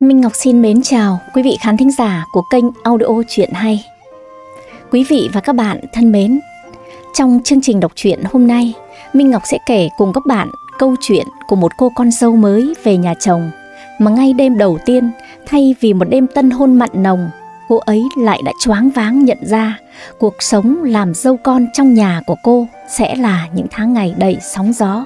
Minh Ngọc xin mến chào quý vị khán thính giả của kênh audio truyện hay. Quý vị và các bạn thân mến, trong chương trình đọc truyện hôm nay, Minh Ngọc sẽ kể cùng các bạn câu chuyện của một cô con dâu mới về nhà chồng mà ngay đêm đầu tiên, thay vì một đêm tân hôn mặn nồng, cô ấy lại đã choáng váng nhận ra cuộc sống làm dâu con trong nhà của cô sẽ là những tháng ngày đầy sóng gió.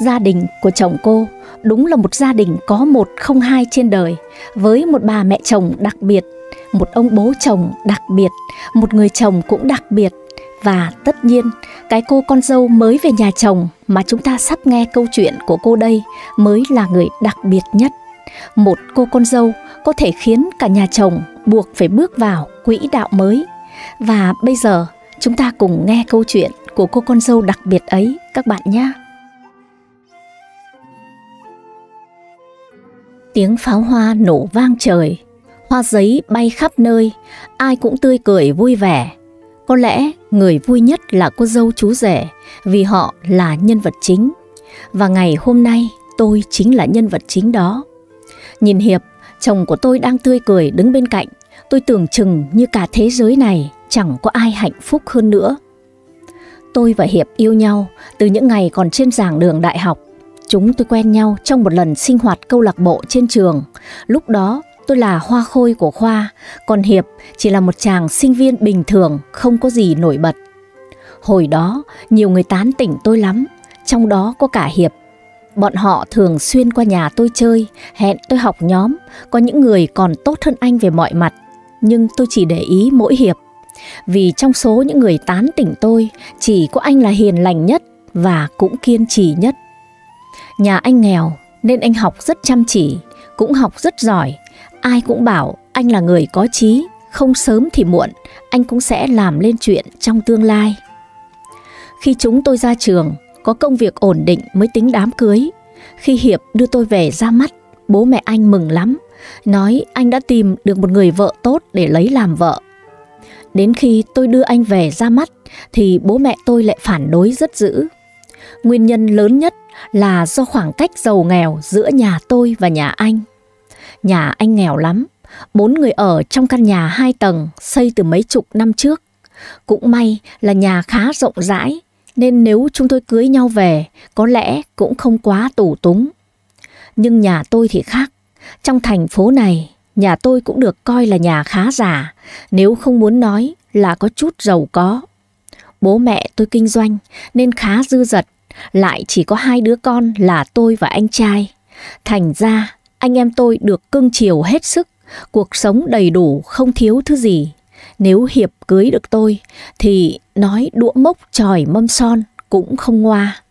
Gia đình của chồng cô Đúng là một gia đình có một không hai trên đời, với một bà mẹ chồng đặc biệt, một ông bố chồng đặc biệt, một người chồng cũng đặc biệt. Và tất nhiên, cái cô con dâu mới về nhà chồng mà chúng ta sắp nghe câu chuyện của cô đây mới là người đặc biệt nhất. Một cô con dâu có thể khiến cả nhà chồng buộc phải bước vào quỹ đạo mới. Và bây giờ, chúng ta cùng nghe câu chuyện của cô con dâu đặc biệt ấy các bạn nhé. Tiếng pháo hoa nổ vang trời, hoa giấy bay khắp nơi, ai cũng tươi cười vui vẻ. Có lẽ người vui nhất là cô dâu chú rể vì họ là nhân vật chính. Và ngày hôm nay tôi chính là nhân vật chính đó. Nhìn Hiệp, chồng của tôi đang tươi cười đứng bên cạnh. Tôi tưởng chừng như cả thế giới này chẳng có ai hạnh phúc hơn nữa. Tôi và Hiệp yêu nhau từ những ngày còn trên giảng đường đại học. Chúng tôi quen nhau trong một lần sinh hoạt câu lạc bộ trên trường. Lúc đó tôi là hoa khôi của khoa, còn Hiệp chỉ là một chàng sinh viên bình thường, không có gì nổi bật. Hồi đó, nhiều người tán tỉnh tôi lắm, trong đó có cả Hiệp. Bọn họ thường xuyên qua nhà tôi chơi, hẹn tôi học nhóm, có những người còn tốt hơn anh về mọi mặt. Nhưng tôi chỉ để ý mỗi Hiệp, vì trong số những người tán tỉnh tôi, chỉ có anh là hiền lành nhất và cũng kiên trì nhất. Nhà anh nghèo nên anh học rất chăm chỉ, cũng học rất giỏi. Ai cũng bảo anh là người có trí, không sớm thì muộn, anh cũng sẽ làm lên chuyện trong tương lai. Khi chúng tôi ra trường, có công việc ổn định mới tính đám cưới. Khi Hiệp đưa tôi về ra mắt, bố mẹ anh mừng lắm, nói anh đã tìm được một người vợ tốt để lấy làm vợ. Đến khi tôi đưa anh về ra mắt thì bố mẹ tôi lại phản đối rất dữ. Nguyên nhân lớn nhất là do khoảng cách giàu nghèo giữa nhà tôi và nhà anh. Nhà anh nghèo lắm, bốn người ở trong căn nhà hai tầng xây từ mấy chục năm trước. Cũng may là nhà khá rộng rãi, nên nếu chúng tôi cưới nhau về, có lẽ cũng không quá tủ túng. Nhưng nhà tôi thì khác, trong thành phố này, nhà tôi cũng được coi là nhà khá giả, nếu không muốn nói là có chút giàu có. Bố mẹ tôi kinh doanh nên khá dư dật lại chỉ có hai đứa con là tôi và anh trai. Thành ra, anh em tôi được cưng chiều hết sức, cuộc sống đầy đủ không thiếu thứ gì. Nếu Hiệp cưới được tôi thì nói đũa mốc tròi mâm son cũng không ngoa.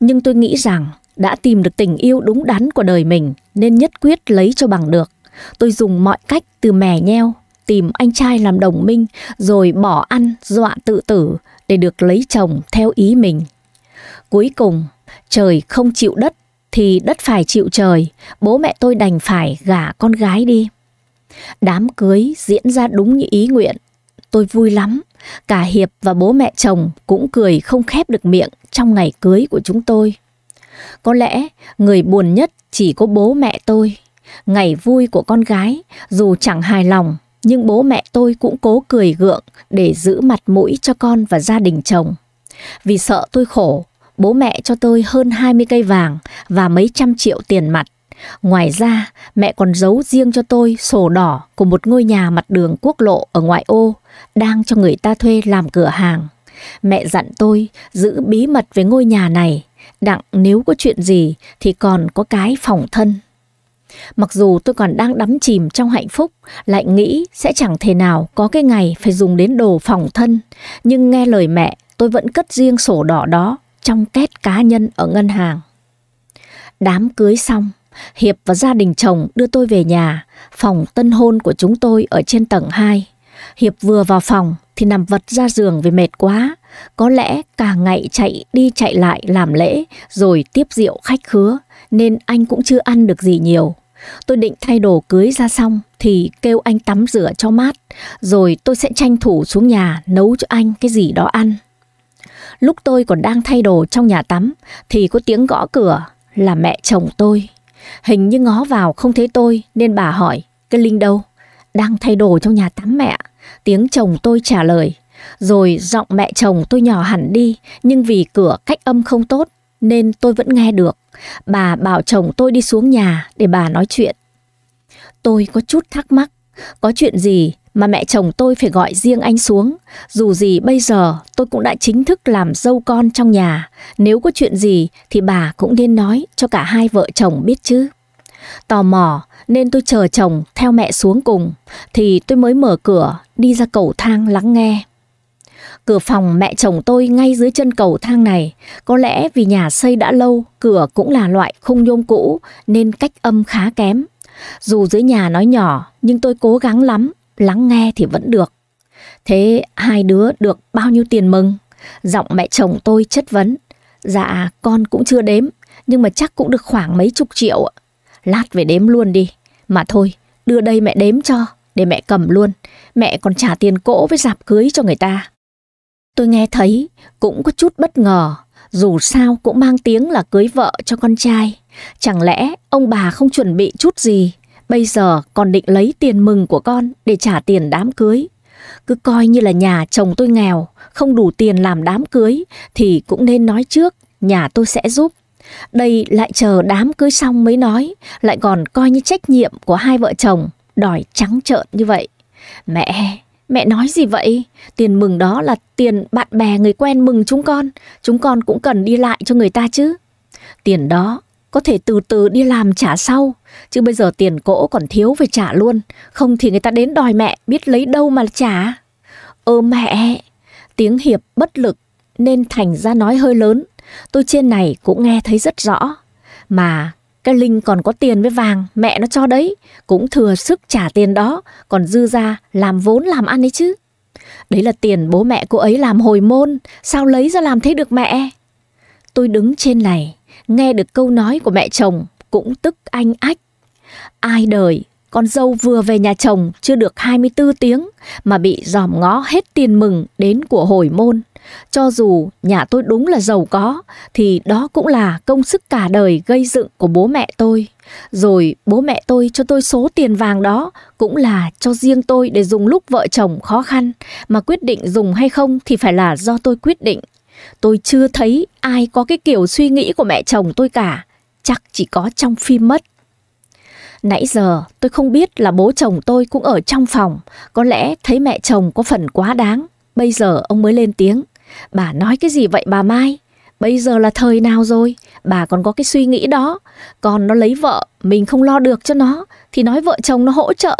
Nhưng tôi nghĩ rằng đã tìm được tình yêu đúng đắn của đời mình nên nhất quyết lấy cho bằng được. Tôi dùng mọi cách từ mè nheo, tìm anh trai làm đồng minh rồi bỏ ăn dọa tự tử để được lấy chồng theo ý mình. Cuối cùng, trời không chịu đất thì đất phải chịu trời, bố mẹ tôi đành phải gả con gái đi. Đám cưới diễn ra đúng như ý nguyện, tôi vui lắm, cả Hiệp và bố mẹ chồng cũng cười không khép được miệng trong ngày cưới của chúng tôi. Có lẽ người buồn nhất chỉ có bố mẹ tôi. Ngày vui của con gái, dù chẳng hài lòng, nhưng bố mẹ tôi cũng cố cười gượng để giữ mặt mũi cho con và gia đình chồng. Vì sợ tôi khổ Bố mẹ cho tôi hơn 20 cây vàng và mấy trăm triệu tiền mặt. Ngoài ra, mẹ còn giấu riêng cho tôi sổ đỏ của một ngôi nhà mặt đường quốc lộ ở ngoại ô, đang cho người ta thuê làm cửa hàng. Mẹ dặn tôi giữ bí mật về ngôi nhà này, đặng nếu có chuyện gì thì còn có cái phòng thân. Mặc dù tôi còn đang đắm chìm trong hạnh phúc, lại nghĩ sẽ chẳng thể nào có cái ngày phải dùng đến đồ phòng thân, nhưng nghe lời mẹ tôi vẫn cất riêng sổ đỏ đó trong két cá nhân ở ngân hàng. Đám cưới xong, Hiệp và gia đình chồng đưa tôi về nhà, phòng tân hôn của chúng tôi ở trên tầng 2. Hiệp vừa vào phòng thì nằm vật ra giường vì mệt quá, có lẽ cả ngày chạy đi chạy lại làm lễ rồi tiếp rượu khách khứa nên anh cũng chưa ăn được gì nhiều. Tôi định thay đồ cưới ra xong thì kêu anh tắm rửa cho mát, rồi tôi sẽ tranh thủ xuống nhà nấu cho anh cái gì đó ăn. Lúc tôi còn đang thay đồ trong nhà tắm thì có tiếng gõ cửa là mẹ chồng tôi. Hình như ngó vào không thấy tôi nên bà hỏi cái Linh đâu? Đang thay đồ trong nhà tắm mẹ. Tiếng chồng tôi trả lời. Rồi giọng mẹ chồng tôi nhỏ hẳn đi nhưng vì cửa cách âm không tốt nên tôi vẫn nghe được. Bà bảo chồng tôi đi xuống nhà để bà nói chuyện. Tôi có chút thắc mắc. Có chuyện gì mà mẹ chồng tôi phải gọi riêng anh xuống. Dù gì bây giờ tôi cũng đã chính thức làm dâu con trong nhà. Nếu có chuyện gì thì bà cũng nên nói cho cả hai vợ chồng biết chứ. Tò mò nên tôi chờ chồng theo mẹ xuống cùng thì tôi mới mở cửa đi ra cầu thang lắng nghe. Cửa phòng mẹ chồng tôi ngay dưới chân cầu thang này, có lẽ vì nhà xây đã lâu, cửa cũng là loại khung nhôm cũ nên cách âm khá kém. Dù dưới nhà nói nhỏ nhưng tôi cố gắng lắm lắng nghe thì vẫn được. Thế hai đứa được bao nhiêu tiền mừng? Giọng mẹ chồng tôi chất vấn. Dạ con cũng chưa đếm, nhưng mà chắc cũng được khoảng mấy chục triệu Lát về đếm luôn đi. Mà thôi, đưa đây mẹ đếm cho, để mẹ cầm luôn. Mẹ còn trả tiền cỗ với dạp cưới cho người ta. Tôi nghe thấy, cũng có chút bất ngờ. Dù sao cũng mang tiếng là cưới vợ cho con trai. Chẳng lẽ ông bà không chuẩn bị chút gì Bây giờ còn định lấy tiền mừng của con để trả tiền đám cưới. Cứ coi như là nhà chồng tôi nghèo, không đủ tiền làm đám cưới thì cũng nên nói trước, nhà tôi sẽ giúp. Đây lại chờ đám cưới xong mới nói, lại còn coi như trách nhiệm của hai vợ chồng, đòi trắng trợn như vậy. Mẹ, mẹ nói gì vậy? Tiền mừng đó là tiền bạn bè người quen mừng chúng con, chúng con cũng cần đi lại cho người ta chứ. Tiền đó có thể từ từ đi làm trả sau. Chứ bây giờ tiền cỗ còn thiếu phải trả luôn. Không thì người ta đến đòi mẹ biết lấy đâu mà trả. Ơ mẹ, tiếng Hiệp bất lực nên thành ra nói hơi lớn. Tôi trên này cũng nghe thấy rất rõ. Mà cái Linh còn có tiền với vàng, mẹ nó cho đấy. Cũng thừa sức trả tiền đó, còn dư ra làm vốn làm ăn ấy chứ. Đấy là tiền bố mẹ cô ấy làm hồi môn, sao lấy ra làm thế được mẹ? Tôi đứng trên này, nghe được câu nói của mẹ chồng cũng tức anh ách. Ai đời, con dâu vừa về nhà chồng chưa được 24 tiếng mà bị dòm ngó hết tiền mừng đến của hồi môn. Cho dù nhà tôi đúng là giàu có thì đó cũng là công sức cả đời gây dựng của bố mẹ tôi. Rồi bố mẹ tôi cho tôi số tiền vàng đó cũng là cho riêng tôi để dùng lúc vợ chồng khó khăn mà quyết định dùng hay không thì phải là do tôi quyết định tôi chưa thấy ai có cái kiểu suy nghĩ của mẹ chồng tôi cả, chắc chỉ có trong phim mất. Nãy giờ tôi không biết là bố chồng tôi cũng ở trong phòng, có lẽ thấy mẹ chồng có phần quá đáng, bây giờ ông mới lên tiếng. Bà nói cái gì vậy bà Mai? Bây giờ là thời nào rồi, bà còn có cái suy nghĩ đó, còn nó lấy vợ, mình không lo được cho nó, thì nói vợ chồng nó hỗ trợ.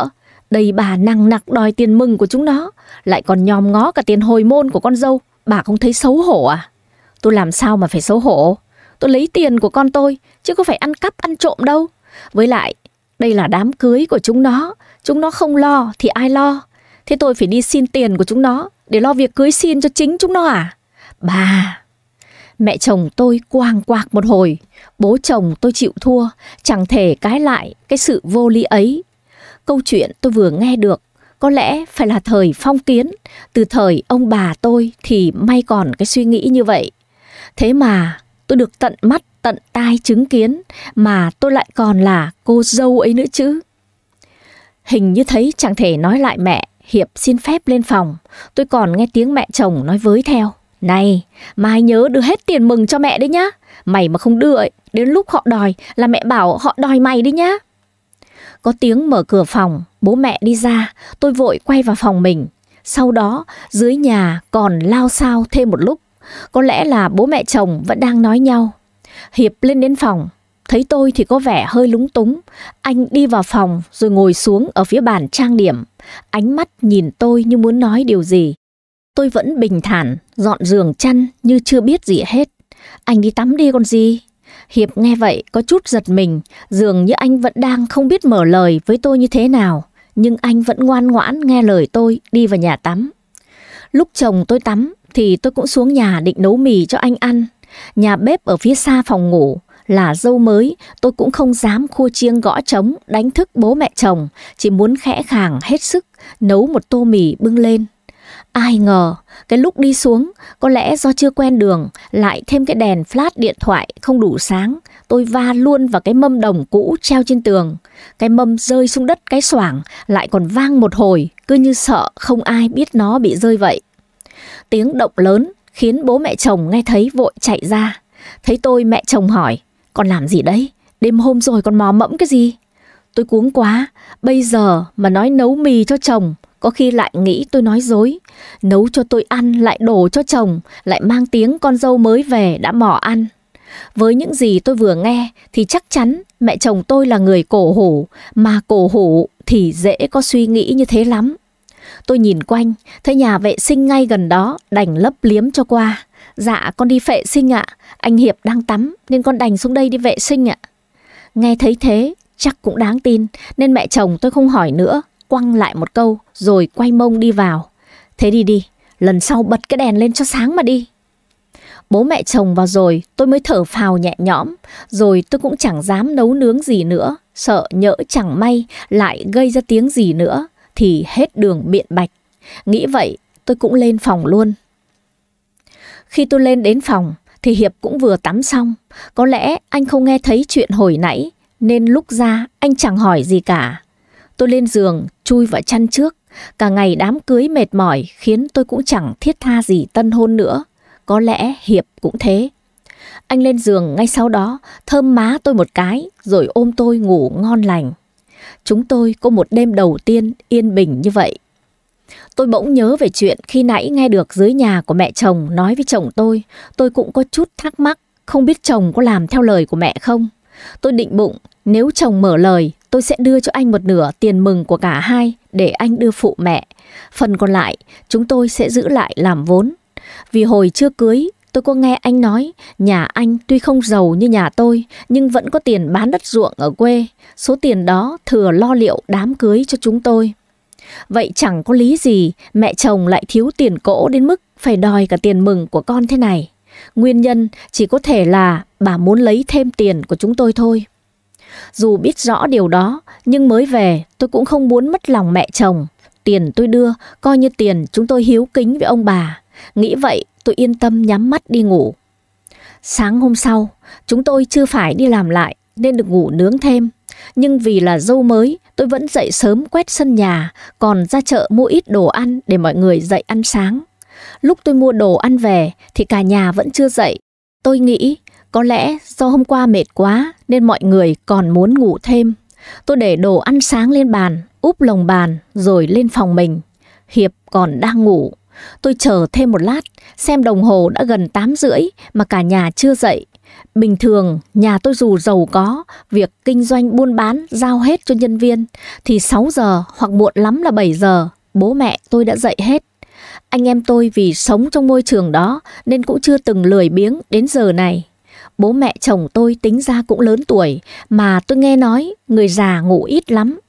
Đây bà nằng nặc đòi tiền mừng của chúng nó, lại còn nhòm ngó cả tiền hồi môn của con dâu, Bà không thấy xấu hổ à? Tôi làm sao mà phải xấu hổ? Tôi lấy tiền của con tôi, chứ có phải ăn cắp ăn trộm đâu. Với lại, đây là đám cưới của chúng nó, chúng nó không lo thì ai lo? Thế tôi phải đi xin tiền của chúng nó để lo việc cưới xin cho chính chúng nó à? Bà, mẹ chồng tôi quang quạc một hồi, bố chồng tôi chịu thua, chẳng thể cái lại cái sự vô lý ấy. Câu chuyện tôi vừa nghe được có lẽ phải là thời phong kiến, từ thời ông bà tôi thì may còn cái suy nghĩ như vậy. Thế mà tôi được tận mắt, tận tai chứng kiến mà tôi lại còn là cô dâu ấy nữa chứ. Hình như thấy chẳng thể nói lại mẹ, Hiệp xin phép lên phòng, tôi còn nghe tiếng mẹ chồng nói với theo. Này, mai nhớ đưa hết tiền mừng cho mẹ đấy nhá. Mày mà không đưa ấy, đến lúc họ đòi là mẹ bảo họ đòi mày đấy nhá. Có tiếng mở cửa phòng, Bố mẹ đi ra, tôi vội quay vào phòng mình. Sau đó, dưới nhà còn lao sao thêm một lúc. Có lẽ là bố mẹ chồng vẫn đang nói nhau. Hiệp lên đến phòng, thấy tôi thì có vẻ hơi lúng túng. Anh đi vào phòng rồi ngồi xuống ở phía bàn trang điểm. Ánh mắt nhìn tôi như muốn nói điều gì. Tôi vẫn bình thản, dọn giường chăn như chưa biết gì hết. Anh đi tắm đi con gì? Hiệp nghe vậy có chút giật mình, dường như anh vẫn đang không biết mở lời với tôi như thế nào nhưng anh vẫn ngoan ngoãn nghe lời tôi đi vào nhà tắm. Lúc chồng tôi tắm thì tôi cũng xuống nhà định nấu mì cho anh ăn. Nhà bếp ở phía xa phòng ngủ là dâu mới, tôi cũng không dám khua chiêng gõ trống đánh thức bố mẹ chồng, chỉ muốn khẽ khàng hết sức nấu một tô mì bưng lên. Ai ngờ, cái lúc đi xuống, có lẽ do chưa quen đường, lại thêm cái đèn flash điện thoại không đủ sáng, tôi va luôn vào cái mâm đồng cũ treo trên tường. Cái mâm rơi xuống đất cái xoảng lại còn vang một hồi, cứ như sợ không ai biết nó bị rơi vậy. Tiếng động lớn khiến bố mẹ chồng nghe thấy vội chạy ra. Thấy tôi mẹ chồng hỏi, con làm gì đấy? Đêm hôm rồi còn mò mẫm cái gì? Tôi cuống quá, bây giờ mà nói nấu mì cho chồng có khi lại nghĩ tôi nói dối, nấu cho tôi ăn lại đổ cho chồng, lại mang tiếng con dâu mới về đã mỏ ăn. Với những gì tôi vừa nghe thì chắc chắn mẹ chồng tôi là người cổ hủ, mà cổ hủ thì dễ có suy nghĩ như thế lắm. Tôi nhìn quanh, thấy nhà vệ sinh ngay gần đó, đành lấp liếm cho qua. Dạ con đi vệ sinh ạ, anh Hiệp đang tắm nên con đành xuống đây đi vệ sinh ạ. Nghe thấy thế, chắc cũng đáng tin nên mẹ chồng tôi không hỏi nữa quăng lại một câu rồi quay mông đi vào. Thế đi đi, lần sau bật cái đèn lên cho sáng mà đi. Bố mẹ chồng vào rồi tôi mới thở phào nhẹ nhõm, rồi tôi cũng chẳng dám nấu nướng gì nữa, sợ nhỡ chẳng may lại gây ra tiếng gì nữa thì hết đường biện bạch. Nghĩ vậy tôi cũng lên phòng luôn. Khi tôi lên đến phòng thì Hiệp cũng vừa tắm xong, có lẽ anh không nghe thấy chuyện hồi nãy nên lúc ra anh chẳng hỏi gì cả. Tôi lên giường, chui vào chăn trước. Cả ngày đám cưới mệt mỏi khiến tôi cũng chẳng thiết tha gì tân hôn nữa. Có lẽ Hiệp cũng thế. Anh lên giường ngay sau đó, thơm má tôi một cái rồi ôm tôi ngủ ngon lành. Chúng tôi có một đêm đầu tiên yên bình như vậy. Tôi bỗng nhớ về chuyện khi nãy nghe được dưới nhà của mẹ chồng nói với chồng tôi, tôi cũng có chút thắc mắc, không biết chồng có làm theo lời của mẹ không. Tôi định bụng, nếu chồng mở lời tôi sẽ đưa cho anh một nửa tiền mừng của cả hai để anh đưa phụ mẹ. Phần còn lại, chúng tôi sẽ giữ lại làm vốn. Vì hồi chưa cưới, tôi có nghe anh nói nhà anh tuy không giàu như nhà tôi nhưng vẫn có tiền bán đất ruộng ở quê. Số tiền đó thừa lo liệu đám cưới cho chúng tôi. Vậy chẳng có lý gì mẹ chồng lại thiếu tiền cỗ đến mức phải đòi cả tiền mừng của con thế này. Nguyên nhân chỉ có thể là bà muốn lấy thêm tiền của chúng tôi thôi. Dù biết rõ điều đó, nhưng mới về tôi cũng không muốn mất lòng mẹ chồng. Tiền tôi đưa, coi như tiền chúng tôi hiếu kính với ông bà. Nghĩ vậy, tôi yên tâm nhắm mắt đi ngủ. Sáng hôm sau, chúng tôi chưa phải đi làm lại nên được ngủ nướng thêm. Nhưng vì là dâu mới, tôi vẫn dậy sớm quét sân nhà, còn ra chợ mua ít đồ ăn để mọi người dậy ăn sáng. Lúc tôi mua đồ ăn về thì cả nhà vẫn chưa dậy. Tôi nghĩ có lẽ do hôm qua mệt quá nên mọi người còn muốn ngủ thêm. Tôi để đồ ăn sáng lên bàn, úp lồng bàn rồi lên phòng mình. Hiệp còn đang ngủ. Tôi chờ thêm một lát, xem đồng hồ đã gần 8 rưỡi mà cả nhà chưa dậy. Bình thường, nhà tôi dù giàu có, việc kinh doanh buôn bán giao hết cho nhân viên, thì 6 giờ hoặc muộn lắm là 7 giờ, bố mẹ tôi đã dậy hết. Anh em tôi vì sống trong môi trường đó nên cũng chưa từng lười biếng đến giờ này. Bố mẹ chồng tôi tính ra cũng lớn tuổi, mà tôi nghe nói người già ngủ ít lắm.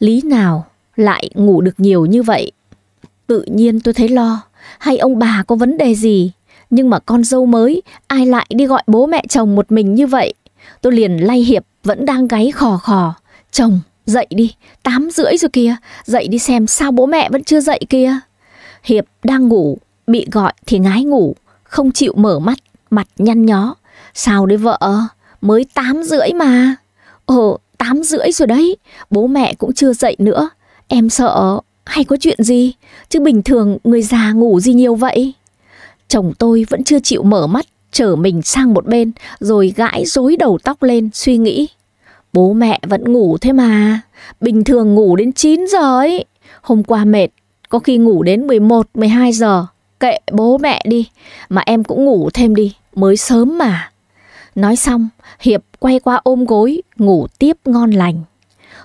Lý nào lại ngủ được nhiều như vậy? Tự nhiên tôi thấy lo, hay ông bà có vấn đề gì? Nhưng mà con dâu mới, ai lại đi gọi bố mẹ chồng một mình như vậy? Tôi liền lay hiệp, vẫn đang gáy khò khò. Chồng, dậy đi, tám rưỡi rồi kia dậy đi xem sao bố mẹ vẫn chưa dậy kia Hiệp đang ngủ, bị gọi thì ngái ngủ, không chịu mở mắt, mặt nhăn nhó. Sao đấy vợ, mới 8 rưỡi mà. Ồ, ờ, 8 rưỡi rồi đấy, bố mẹ cũng chưa dậy nữa. Em sợ hay có chuyện gì, chứ bình thường người già ngủ gì nhiều vậy. Chồng tôi vẫn chưa chịu mở mắt, trở mình sang một bên, rồi gãi rối đầu tóc lên, suy nghĩ. Bố mẹ vẫn ngủ thế mà, bình thường ngủ đến 9 giờ ấy. Hôm qua mệt, có khi ngủ đến 11, 12 giờ. Kệ bố mẹ đi, mà em cũng ngủ thêm đi, mới sớm mà. Nói xong, Hiệp quay qua ôm gối, ngủ tiếp ngon lành.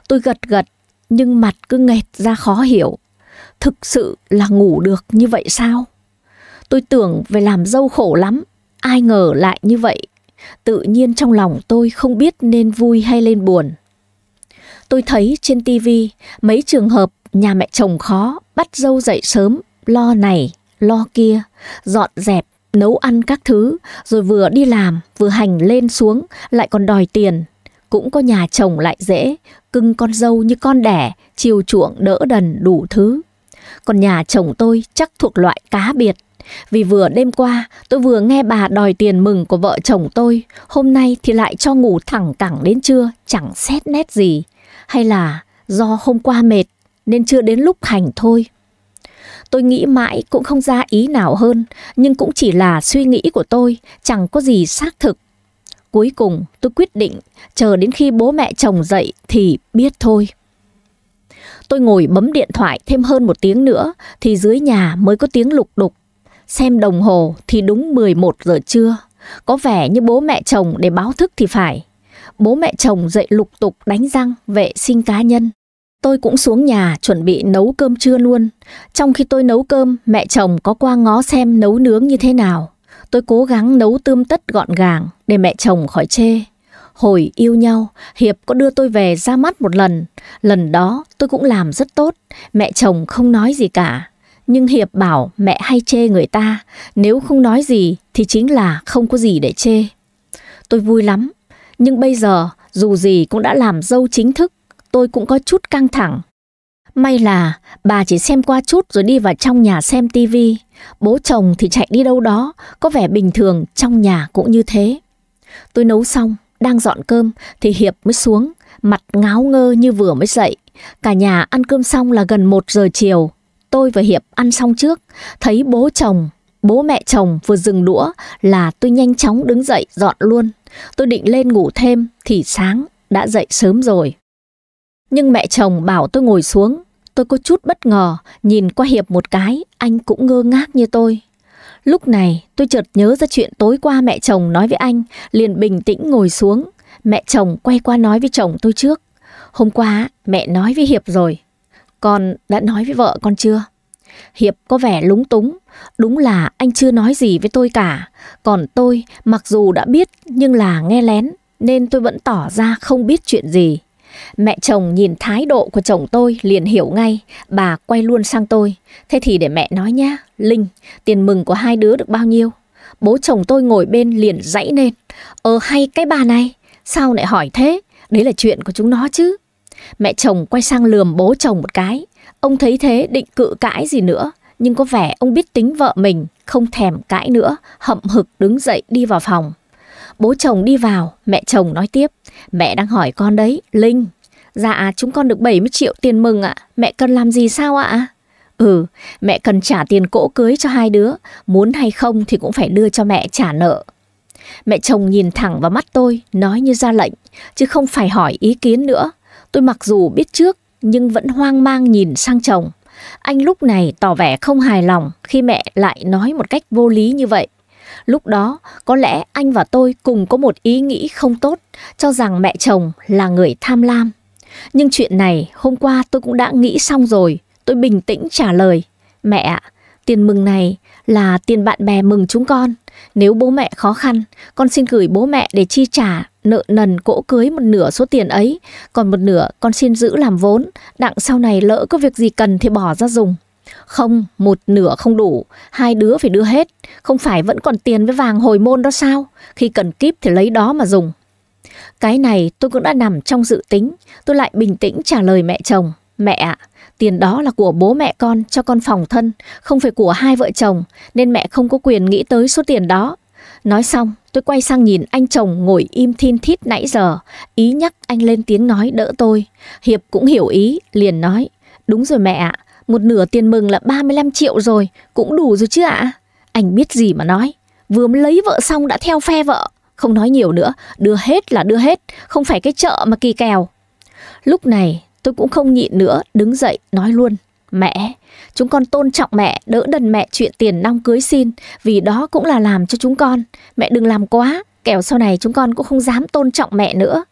Tôi gật gật, nhưng mặt cứ nghẹt ra khó hiểu. Thực sự là ngủ được như vậy sao? Tôi tưởng về làm dâu khổ lắm, ai ngờ lại như vậy. Tự nhiên trong lòng tôi không biết nên vui hay lên buồn. Tôi thấy trên tivi mấy trường hợp nhà mẹ chồng khó bắt dâu dậy sớm, lo này, lo kia, dọn dẹp nấu ăn các thứ, rồi vừa đi làm, vừa hành lên xuống, lại còn đòi tiền. Cũng có nhà chồng lại dễ, cưng con dâu như con đẻ, chiều chuộng đỡ đần đủ thứ. Còn nhà chồng tôi chắc thuộc loại cá biệt. Vì vừa đêm qua tôi vừa nghe bà đòi tiền mừng của vợ chồng tôi, hôm nay thì lại cho ngủ thẳng cẳng đến trưa, chẳng xét nét gì. Hay là do hôm qua mệt nên chưa đến lúc hành thôi. Tôi nghĩ mãi cũng không ra ý nào hơn, nhưng cũng chỉ là suy nghĩ của tôi, chẳng có gì xác thực. Cuối cùng tôi quyết định chờ đến khi bố mẹ chồng dậy thì biết thôi. Tôi ngồi bấm điện thoại thêm hơn một tiếng nữa thì dưới nhà mới có tiếng lục đục. Xem đồng hồ thì đúng 11 giờ trưa. Có vẻ như bố mẹ chồng để báo thức thì phải. Bố mẹ chồng dậy lục tục đánh răng vệ sinh cá nhân. Tôi cũng xuống nhà chuẩn bị nấu cơm trưa luôn. Trong khi tôi nấu cơm, mẹ chồng có qua ngó xem nấu nướng như thế nào. Tôi cố gắng nấu tươm tất gọn gàng để mẹ chồng khỏi chê. Hồi yêu nhau, Hiệp có đưa tôi về ra mắt một lần. Lần đó tôi cũng làm rất tốt, mẹ chồng không nói gì cả. Nhưng Hiệp bảo mẹ hay chê người ta, nếu không nói gì thì chính là không có gì để chê. Tôi vui lắm, nhưng bây giờ dù gì cũng đã làm dâu chính thức tôi cũng có chút căng thẳng. May là bà chỉ xem qua chút rồi đi vào trong nhà xem tivi. Bố chồng thì chạy đi đâu đó, có vẻ bình thường trong nhà cũng như thế. Tôi nấu xong, đang dọn cơm thì Hiệp mới xuống, mặt ngáo ngơ như vừa mới dậy. Cả nhà ăn cơm xong là gần 1 giờ chiều. Tôi và Hiệp ăn xong trước, thấy bố chồng, bố mẹ chồng vừa dừng đũa là tôi nhanh chóng đứng dậy dọn luôn. Tôi định lên ngủ thêm thì sáng đã dậy sớm rồi. Nhưng mẹ chồng bảo tôi ngồi xuống, tôi có chút bất ngờ, nhìn qua Hiệp một cái, anh cũng ngơ ngác như tôi. Lúc này tôi chợt nhớ ra chuyện tối qua mẹ chồng nói với anh, liền bình tĩnh ngồi xuống. Mẹ chồng quay qua nói với chồng tôi trước. Hôm qua mẹ nói với Hiệp rồi. Con đã nói với vợ con chưa? Hiệp có vẻ lúng túng. Đúng là anh chưa nói gì với tôi cả. Còn tôi mặc dù đã biết nhưng là nghe lén nên tôi vẫn tỏ ra không biết chuyện gì. Mẹ chồng nhìn thái độ của chồng tôi liền hiểu ngay, bà quay luôn sang tôi. Thế thì để mẹ nói nhá, Linh, tiền mừng của hai đứa được bao nhiêu? Bố chồng tôi ngồi bên liền dãy lên. Ờ hay cái bà này, sao lại hỏi thế? Đấy là chuyện của chúng nó chứ. Mẹ chồng quay sang lườm bố chồng một cái. Ông thấy thế định cự cãi gì nữa, nhưng có vẻ ông biết tính vợ mình, không thèm cãi nữa, hậm hực đứng dậy đi vào phòng. Bố chồng đi vào, mẹ chồng nói tiếp. Mẹ đang hỏi con đấy, Linh. Dạ, chúng con được 70 triệu tiền mừng ạ. Mẹ cần làm gì sao ạ? Ừ, mẹ cần trả tiền cỗ cưới cho hai đứa. Muốn hay không thì cũng phải đưa cho mẹ trả nợ. Mẹ chồng nhìn thẳng vào mắt tôi, nói như ra lệnh, chứ không phải hỏi ý kiến nữa. Tôi mặc dù biết trước, nhưng vẫn hoang mang nhìn sang chồng. Anh lúc này tỏ vẻ không hài lòng khi mẹ lại nói một cách vô lý như vậy. Lúc đó, có lẽ anh và tôi cùng có một ý nghĩ không tốt, cho rằng mẹ chồng là người tham lam. Nhưng chuyện này hôm qua tôi cũng đã nghĩ xong rồi, tôi bình tĩnh trả lời. Mẹ ạ, tiền mừng này là tiền bạn bè mừng chúng con. Nếu bố mẹ khó khăn, con xin gửi bố mẹ để chi trả nợ nần cỗ cưới một nửa số tiền ấy, còn một nửa con xin giữ làm vốn, đặng sau này lỡ có việc gì cần thì bỏ ra dùng. Không, một nửa không đủ, hai đứa phải đưa hết, không phải vẫn còn tiền với vàng hồi môn đó sao? Khi cần kíp thì lấy đó mà dùng. Cái này tôi cũng đã nằm trong dự tính, tôi lại bình tĩnh trả lời mẹ chồng. Mẹ ạ, tiền đó là của bố mẹ con cho con phòng thân, không phải của hai vợ chồng, nên mẹ không có quyền nghĩ tới số tiền đó. Nói xong, tôi quay sang nhìn anh chồng ngồi im thin thít nãy giờ, ý nhắc anh lên tiếng nói đỡ tôi. Hiệp cũng hiểu ý, liền nói, đúng rồi mẹ ạ, một nửa tiền mừng là 35 triệu rồi, cũng đủ rồi chứ ạ. À? Anh biết gì mà nói, vừa mới lấy vợ xong đã theo phe vợ. Không nói nhiều nữa, đưa hết là đưa hết, không phải cái chợ mà kỳ kèo. Lúc này tôi cũng không nhịn nữa, đứng dậy nói luôn. Mẹ, chúng con tôn trọng mẹ, đỡ đần mẹ chuyện tiền nong cưới xin, vì đó cũng là làm cho chúng con. Mẹ đừng làm quá, kẻo sau này chúng con cũng không dám tôn trọng mẹ nữa.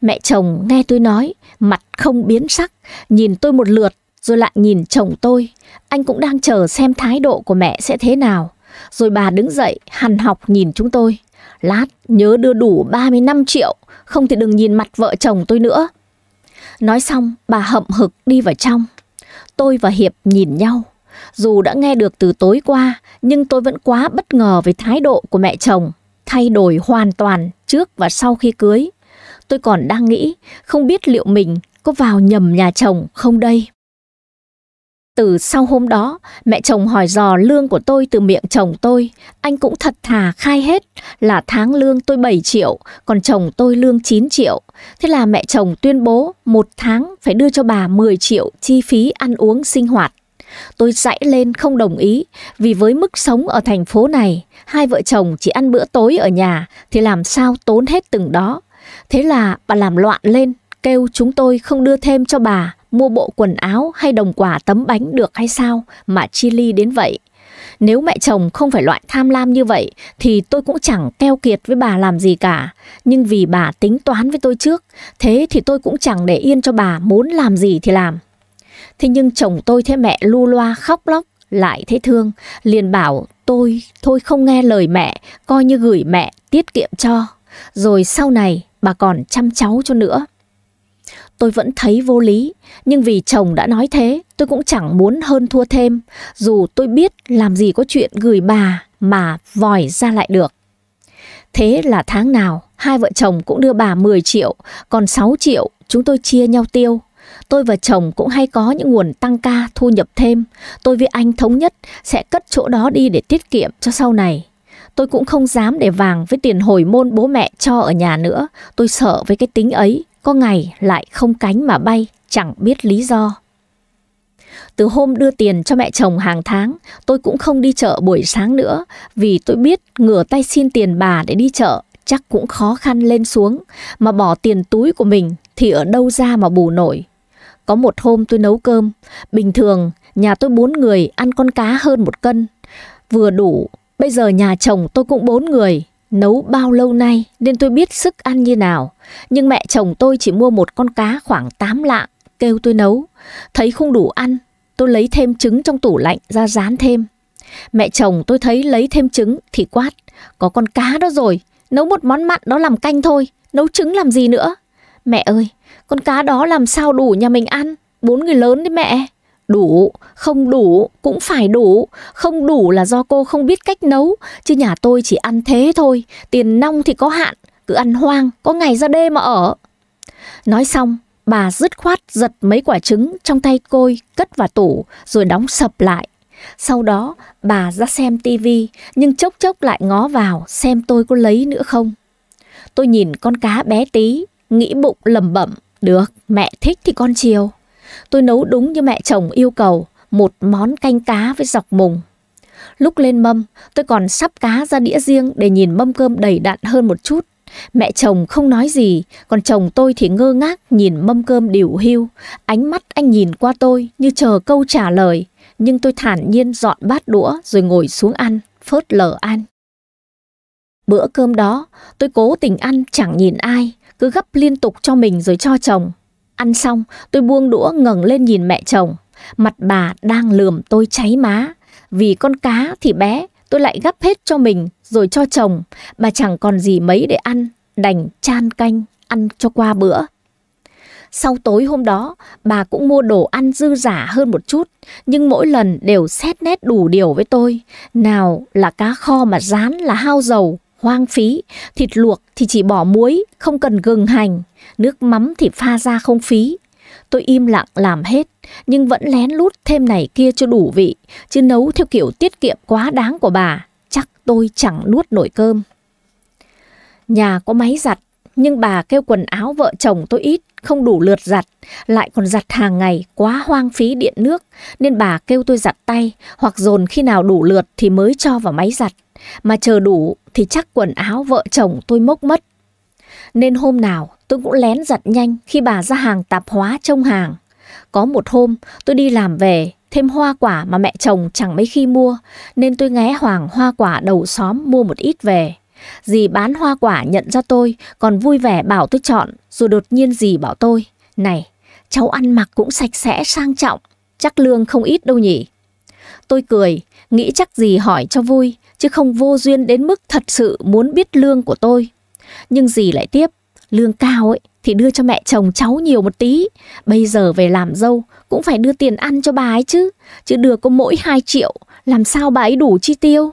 Mẹ chồng nghe tôi nói, mặt không biến sắc, nhìn tôi một lượt rồi lại nhìn chồng tôi, anh cũng đang chờ xem thái độ của mẹ sẽ thế nào. Rồi bà đứng dậy, hằn học nhìn chúng tôi. Lát, nhớ đưa đủ 35 triệu, không thì đừng nhìn mặt vợ chồng tôi nữa. Nói xong, bà hậm hực đi vào trong. Tôi và Hiệp nhìn nhau. Dù đã nghe được từ tối qua, nhưng tôi vẫn quá bất ngờ về thái độ của mẹ chồng, thay đổi hoàn toàn trước và sau khi cưới. Tôi còn đang nghĩ, không biết liệu mình có vào nhầm nhà chồng không đây? Từ sau hôm đó, mẹ chồng hỏi dò lương của tôi từ miệng chồng tôi. Anh cũng thật thà khai hết là tháng lương tôi 7 triệu, còn chồng tôi lương 9 triệu. Thế là mẹ chồng tuyên bố một tháng phải đưa cho bà 10 triệu chi phí ăn uống sinh hoạt. Tôi dãy lên không đồng ý vì với mức sống ở thành phố này, hai vợ chồng chỉ ăn bữa tối ở nhà thì làm sao tốn hết từng đó. Thế là bà làm loạn lên, kêu chúng tôi không đưa thêm cho bà mua bộ quần áo hay đồng quà tấm bánh được hay sao mà chi ly đến vậy. Nếu mẹ chồng không phải loại tham lam như vậy thì tôi cũng chẳng keo kiệt với bà làm gì cả. Nhưng vì bà tính toán với tôi trước, thế thì tôi cũng chẳng để yên cho bà muốn làm gì thì làm. Thế nhưng chồng tôi thấy mẹ lu loa khóc lóc, lại thấy thương, liền bảo tôi thôi không nghe lời mẹ, coi như gửi mẹ tiết kiệm cho. Rồi sau này bà còn chăm cháu cho nữa tôi vẫn thấy vô lý, nhưng vì chồng đã nói thế, tôi cũng chẳng muốn hơn thua thêm, dù tôi biết làm gì có chuyện gửi bà mà vòi ra lại được. Thế là tháng nào, hai vợ chồng cũng đưa bà 10 triệu, còn 6 triệu chúng tôi chia nhau tiêu. Tôi và chồng cũng hay có những nguồn tăng ca thu nhập thêm, tôi với anh thống nhất sẽ cất chỗ đó đi để tiết kiệm cho sau này. Tôi cũng không dám để vàng với tiền hồi môn bố mẹ cho ở nhà nữa, tôi sợ với cái tính ấy, có ngày lại không cánh mà bay, chẳng biết lý do. Từ hôm đưa tiền cho mẹ chồng hàng tháng, tôi cũng không đi chợ buổi sáng nữa vì tôi biết ngửa tay xin tiền bà để đi chợ chắc cũng khó khăn lên xuống mà bỏ tiền túi của mình thì ở đâu ra mà bù nổi. Có một hôm tôi nấu cơm, bình thường nhà tôi bốn người ăn con cá hơn một cân, vừa đủ, bây giờ nhà chồng tôi cũng bốn người, nấu bao lâu nay nên tôi biết sức ăn như nào. Nhưng mẹ chồng tôi chỉ mua một con cá khoảng 8 lạng, kêu tôi nấu. Thấy không đủ ăn, tôi lấy thêm trứng trong tủ lạnh ra rán thêm. Mẹ chồng tôi thấy lấy thêm trứng thì quát, có con cá đó rồi, nấu một món mặn đó làm canh thôi, nấu trứng làm gì nữa. Mẹ ơi, con cá đó làm sao đủ nhà mình ăn, bốn người lớn đấy mẹ đủ, không đủ cũng phải đủ, không đủ là do cô không biết cách nấu, chứ nhà tôi chỉ ăn thế thôi, tiền nong thì có hạn, cứ ăn hoang, có ngày ra đêm mà ở. Nói xong, bà dứt khoát giật mấy quả trứng trong tay côi cất vào tủ rồi đóng sập lại. Sau đó, bà ra xem tivi nhưng chốc chốc lại ngó vào xem tôi có lấy nữa không. Tôi nhìn con cá bé tí, nghĩ bụng lẩm bẩm, được, mẹ thích thì con chiều. Tôi nấu đúng như mẹ chồng yêu cầu, một món canh cá với dọc mùng. Lúc lên mâm, tôi còn sắp cá ra đĩa riêng để nhìn mâm cơm đầy đặn hơn một chút. Mẹ chồng không nói gì, còn chồng tôi thì ngơ ngác nhìn mâm cơm điều hưu. Ánh mắt anh nhìn qua tôi như chờ câu trả lời. Nhưng tôi thản nhiên dọn bát đũa rồi ngồi xuống ăn, phớt lờ ăn. Bữa cơm đó, tôi cố tình ăn chẳng nhìn ai, cứ gấp liên tục cho mình rồi cho chồng. Ăn xong, tôi buông đũa ngẩng lên nhìn mẹ chồng. Mặt bà đang lườm tôi cháy má. Vì con cá thì bé, tôi lại gắp hết cho mình rồi cho chồng. Bà chẳng còn gì mấy để ăn, đành chan canh, ăn cho qua bữa. Sau tối hôm đó, bà cũng mua đồ ăn dư giả hơn một chút, nhưng mỗi lần đều xét nét đủ điều với tôi. Nào là cá kho mà rán là hao dầu, hoang phí, thịt luộc thì chỉ bỏ muối, không cần gừng hành. Nước mắm thì pha ra không phí. Tôi im lặng làm hết, nhưng vẫn lén lút thêm này kia cho đủ vị, chứ nấu theo kiểu tiết kiệm quá đáng của bà, chắc tôi chẳng nuốt nổi cơm. Nhà có máy giặt, nhưng bà kêu quần áo vợ chồng tôi ít, không đủ lượt giặt, lại còn giặt hàng ngày quá hoang phí điện nước, nên bà kêu tôi giặt tay, hoặc dồn khi nào đủ lượt thì mới cho vào máy giặt, mà chờ đủ thì chắc quần áo vợ chồng tôi mốc mất. Nên hôm nào tôi cũng lén giặt nhanh khi bà ra hàng tạp hóa trông hàng. Có một hôm tôi đi làm về thêm hoa quả mà mẹ chồng chẳng mấy khi mua nên tôi ghé hoàng hoa quả đầu xóm mua một ít về. Dì bán hoa quả nhận ra tôi còn vui vẻ bảo tôi chọn rồi đột nhiên dì bảo tôi Này, cháu ăn mặc cũng sạch sẽ sang trọng, chắc lương không ít đâu nhỉ. Tôi cười, nghĩ chắc dì hỏi cho vui chứ không vô duyên đến mức thật sự muốn biết lương của tôi. Nhưng dì lại tiếp, lương cao ấy thì đưa cho mẹ chồng cháu nhiều một tí. Bây giờ về làm dâu cũng phải đưa tiền ăn cho bà ấy chứ, chứ đưa có mỗi hai triệu, làm sao bà ấy đủ chi tiêu.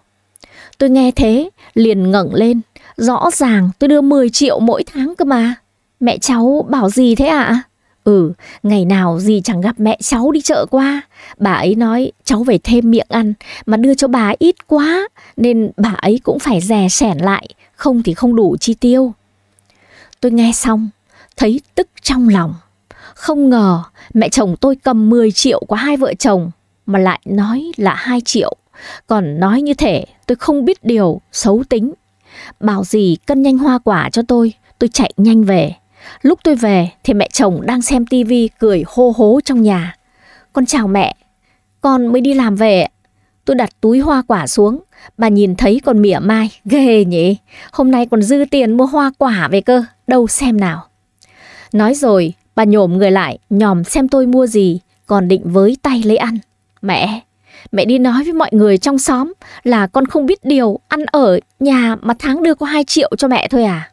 Tôi nghe thế, liền ngẩng lên, rõ ràng tôi đưa 10 triệu mỗi tháng cơ mà. Mẹ cháu bảo gì thế ạ? À? Ừ, ngày nào gì chẳng gặp mẹ cháu đi chợ qua. Bà ấy nói cháu về thêm miệng ăn mà đưa cho bà ít quá nên bà ấy cũng phải rè sẻn lại, không thì không đủ chi tiêu. Tôi nghe xong, thấy tức trong lòng. Không ngờ mẹ chồng tôi cầm 10 triệu của hai vợ chồng mà lại nói là 2 triệu. Còn nói như thể tôi không biết điều, xấu tính. Bảo gì cân nhanh hoa quả cho tôi, tôi chạy nhanh về. Lúc tôi về thì mẹ chồng đang xem tivi cười hô hố trong nhà. Con chào mẹ, con mới đi làm về Tôi đặt túi hoa quả xuống, bà nhìn thấy còn mỉa mai, ghê nhỉ, hôm nay còn dư tiền mua hoa quả về cơ, đâu xem nào. Nói rồi, bà nhổm người lại, nhòm xem tôi mua gì, còn định với tay lấy ăn. Mẹ, mẹ đi nói với mọi người trong xóm là con không biết điều, ăn ở nhà mà tháng đưa có 2 triệu cho mẹ thôi à.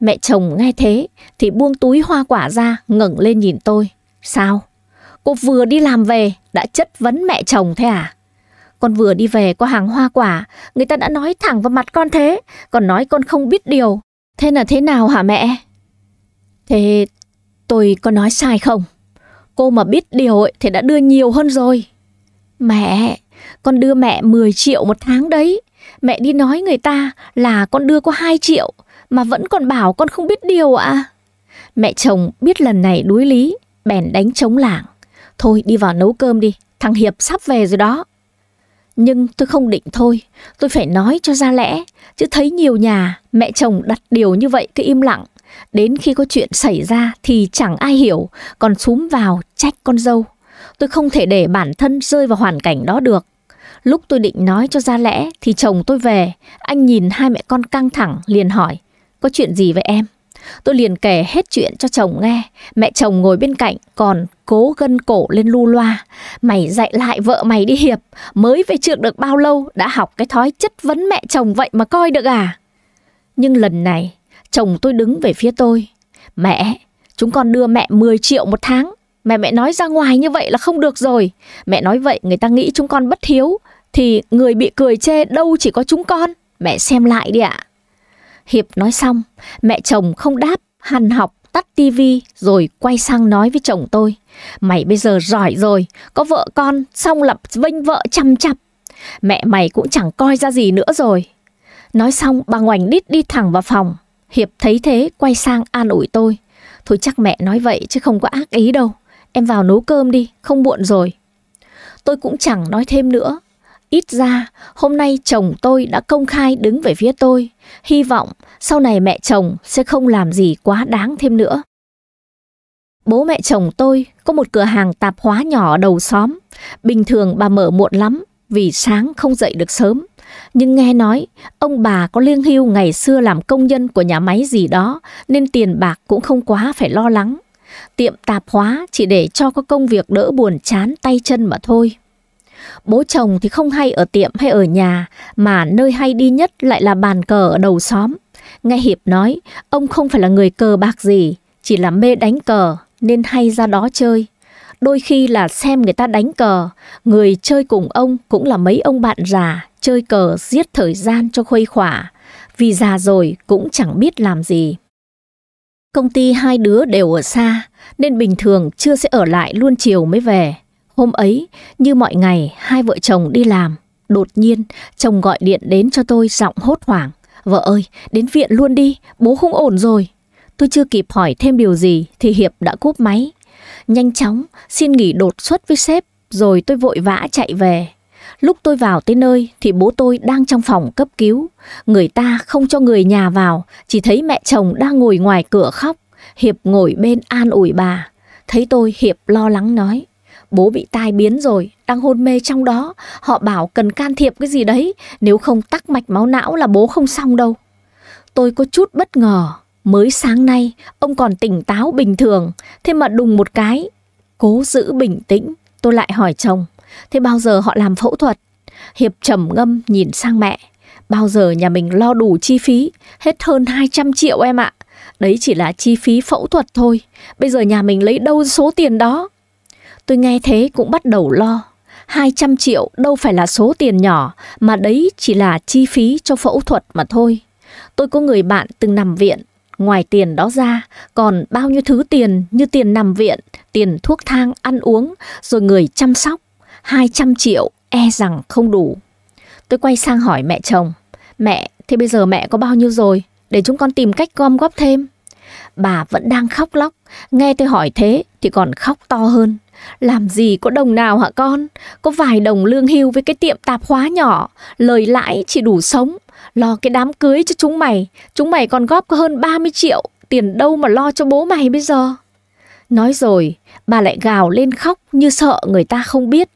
Mẹ chồng nghe thế thì buông túi hoa quả ra ngẩng lên nhìn tôi. Sao? Cô vừa đi làm về đã chất vấn mẹ chồng thế à? Con vừa đi về qua hàng hoa quả, người ta đã nói thẳng vào mặt con thế, còn nói con không biết điều. Thế là thế nào hả mẹ? Thế tôi có nói sai không? Cô mà biết điều ấy, thì đã đưa nhiều hơn rồi. Mẹ, con đưa mẹ 10 triệu một tháng đấy. Mẹ đi nói người ta là con đưa có 2 triệu mà vẫn còn bảo con không biết điều ạ. À. Mẹ chồng biết lần này đuối lý, bèn đánh trống lảng. Thôi đi vào nấu cơm đi, thằng Hiệp sắp về rồi đó. Nhưng tôi không định thôi, tôi phải nói cho ra lẽ, chứ thấy nhiều nhà mẹ chồng đặt điều như vậy cứ im lặng, đến khi có chuyện xảy ra thì chẳng ai hiểu, còn xúm vào trách con dâu. Tôi không thể để bản thân rơi vào hoàn cảnh đó được. Lúc tôi định nói cho ra lẽ thì chồng tôi về, anh nhìn hai mẹ con căng thẳng liền hỏi, có chuyện gì vậy em? Tôi liền kể hết chuyện cho chồng nghe. Mẹ chồng ngồi bên cạnh còn cố gân cổ lên lu loa. Mày dạy lại vợ mày đi Hiệp. Mới về trường được bao lâu đã học cái thói chất vấn mẹ chồng vậy mà coi được à? Nhưng lần này chồng tôi đứng về phía tôi. Mẹ, chúng con đưa mẹ 10 triệu một tháng. Mẹ mẹ nói ra ngoài như vậy là không được rồi. Mẹ nói vậy người ta nghĩ chúng con bất hiếu. Thì người bị cười chê đâu chỉ có chúng con. Mẹ xem lại đi ạ. À. Hiệp nói xong, mẹ chồng không đáp, hằn học, tắt tivi rồi quay sang nói với chồng tôi. Mày bây giờ giỏi rồi, có vợ con, xong lập vinh vợ chăm chập, Mẹ mày cũng chẳng coi ra gì nữa rồi. Nói xong bà ngoảnh đít đi thẳng vào phòng. Hiệp thấy thế quay sang an ủi tôi. Thôi chắc mẹ nói vậy chứ không có ác ý đâu. Em vào nấu cơm đi, không muộn rồi. Tôi cũng chẳng nói thêm nữa Ít ra, hôm nay chồng tôi đã công khai đứng về phía tôi. Hy vọng sau này mẹ chồng sẽ không làm gì quá đáng thêm nữa. Bố mẹ chồng tôi có một cửa hàng tạp hóa nhỏ ở đầu xóm. Bình thường bà mở muộn lắm vì sáng không dậy được sớm. Nhưng nghe nói ông bà có lương hưu ngày xưa làm công nhân của nhà máy gì đó nên tiền bạc cũng không quá phải lo lắng. Tiệm tạp hóa chỉ để cho có công việc đỡ buồn chán tay chân mà thôi. Bố chồng thì không hay ở tiệm hay ở nhà, mà nơi hay đi nhất lại là bàn cờ ở đầu xóm. Nghe Hiệp nói, ông không phải là người cờ bạc gì, chỉ là mê đánh cờ nên hay ra đó chơi. Đôi khi là xem người ta đánh cờ, người chơi cùng ông cũng là mấy ông bạn già, chơi cờ giết thời gian cho khuây khỏa, vì già rồi cũng chẳng biết làm gì. Công ty hai đứa đều ở xa, nên bình thường chưa sẽ ở lại luôn chiều mới về. Hôm ấy, như mọi ngày, hai vợ chồng đi làm. Đột nhiên, chồng gọi điện đến cho tôi giọng hốt hoảng. Vợ ơi, đến viện luôn đi, bố không ổn rồi. Tôi chưa kịp hỏi thêm điều gì thì Hiệp đã cúp máy. Nhanh chóng, xin nghỉ đột xuất với sếp, rồi tôi vội vã chạy về. Lúc tôi vào tới nơi thì bố tôi đang trong phòng cấp cứu. Người ta không cho người nhà vào, chỉ thấy mẹ chồng đang ngồi ngoài cửa khóc. Hiệp ngồi bên an ủi bà. Thấy tôi Hiệp lo lắng nói bố bị tai biến rồi, đang hôn mê trong đó, họ bảo cần can thiệp cái gì đấy, nếu không tắc mạch máu não là bố không xong đâu. Tôi có chút bất ngờ, mới sáng nay ông còn tỉnh táo bình thường, thế mà đùng một cái, cố giữ bình tĩnh, tôi lại hỏi chồng, thế bao giờ họ làm phẫu thuật? Hiệp trầm ngâm nhìn sang mẹ, bao giờ nhà mình lo đủ chi phí, hết hơn 200 triệu em ạ. Đấy chỉ là chi phí phẫu thuật thôi, bây giờ nhà mình lấy đâu số tiền đó? Tôi nghe thế cũng bắt đầu lo. 200 triệu đâu phải là số tiền nhỏ, mà đấy chỉ là chi phí cho phẫu thuật mà thôi. Tôi có người bạn từng nằm viện, ngoài tiền đó ra, còn bao nhiêu thứ tiền như tiền nằm viện, tiền thuốc thang ăn uống, rồi người chăm sóc, 200 triệu e rằng không đủ. Tôi quay sang hỏi mẹ chồng, mẹ, thế bây giờ mẹ có bao nhiêu rồi, để chúng con tìm cách gom góp thêm. Bà vẫn đang khóc lóc, nghe tôi hỏi thế thì còn khóc to hơn. Làm gì có đồng nào hả con? Có vài đồng lương hưu với cái tiệm tạp hóa nhỏ, lời lãi chỉ đủ sống. Lo cái đám cưới cho chúng mày, chúng mày còn góp có hơn 30 triệu, tiền đâu mà lo cho bố mày bây giờ? Nói rồi, bà lại gào lên khóc như sợ người ta không biết.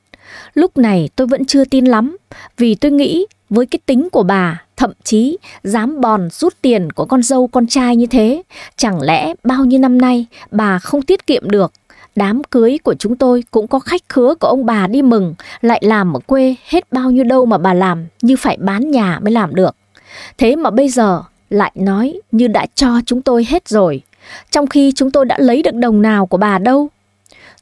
Lúc này tôi vẫn chưa tin lắm, vì tôi nghĩ với cái tính của bà, thậm chí dám bòn rút tiền của con dâu con trai như thế, chẳng lẽ bao nhiêu năm nay bà không tiết kiệm được Đám cưới của chúng tôi cũng có khách khứa của ông bà đi mừng, lại làm ở quê hết bao nhiêu đâu mà bà làm, như phải bán nhà mới làm được. Thế mà bây giờ lại nói như đã cho chúng tôi hết rồi, trong khi chúng tôi đã lấy được đồng nào của bà đâu.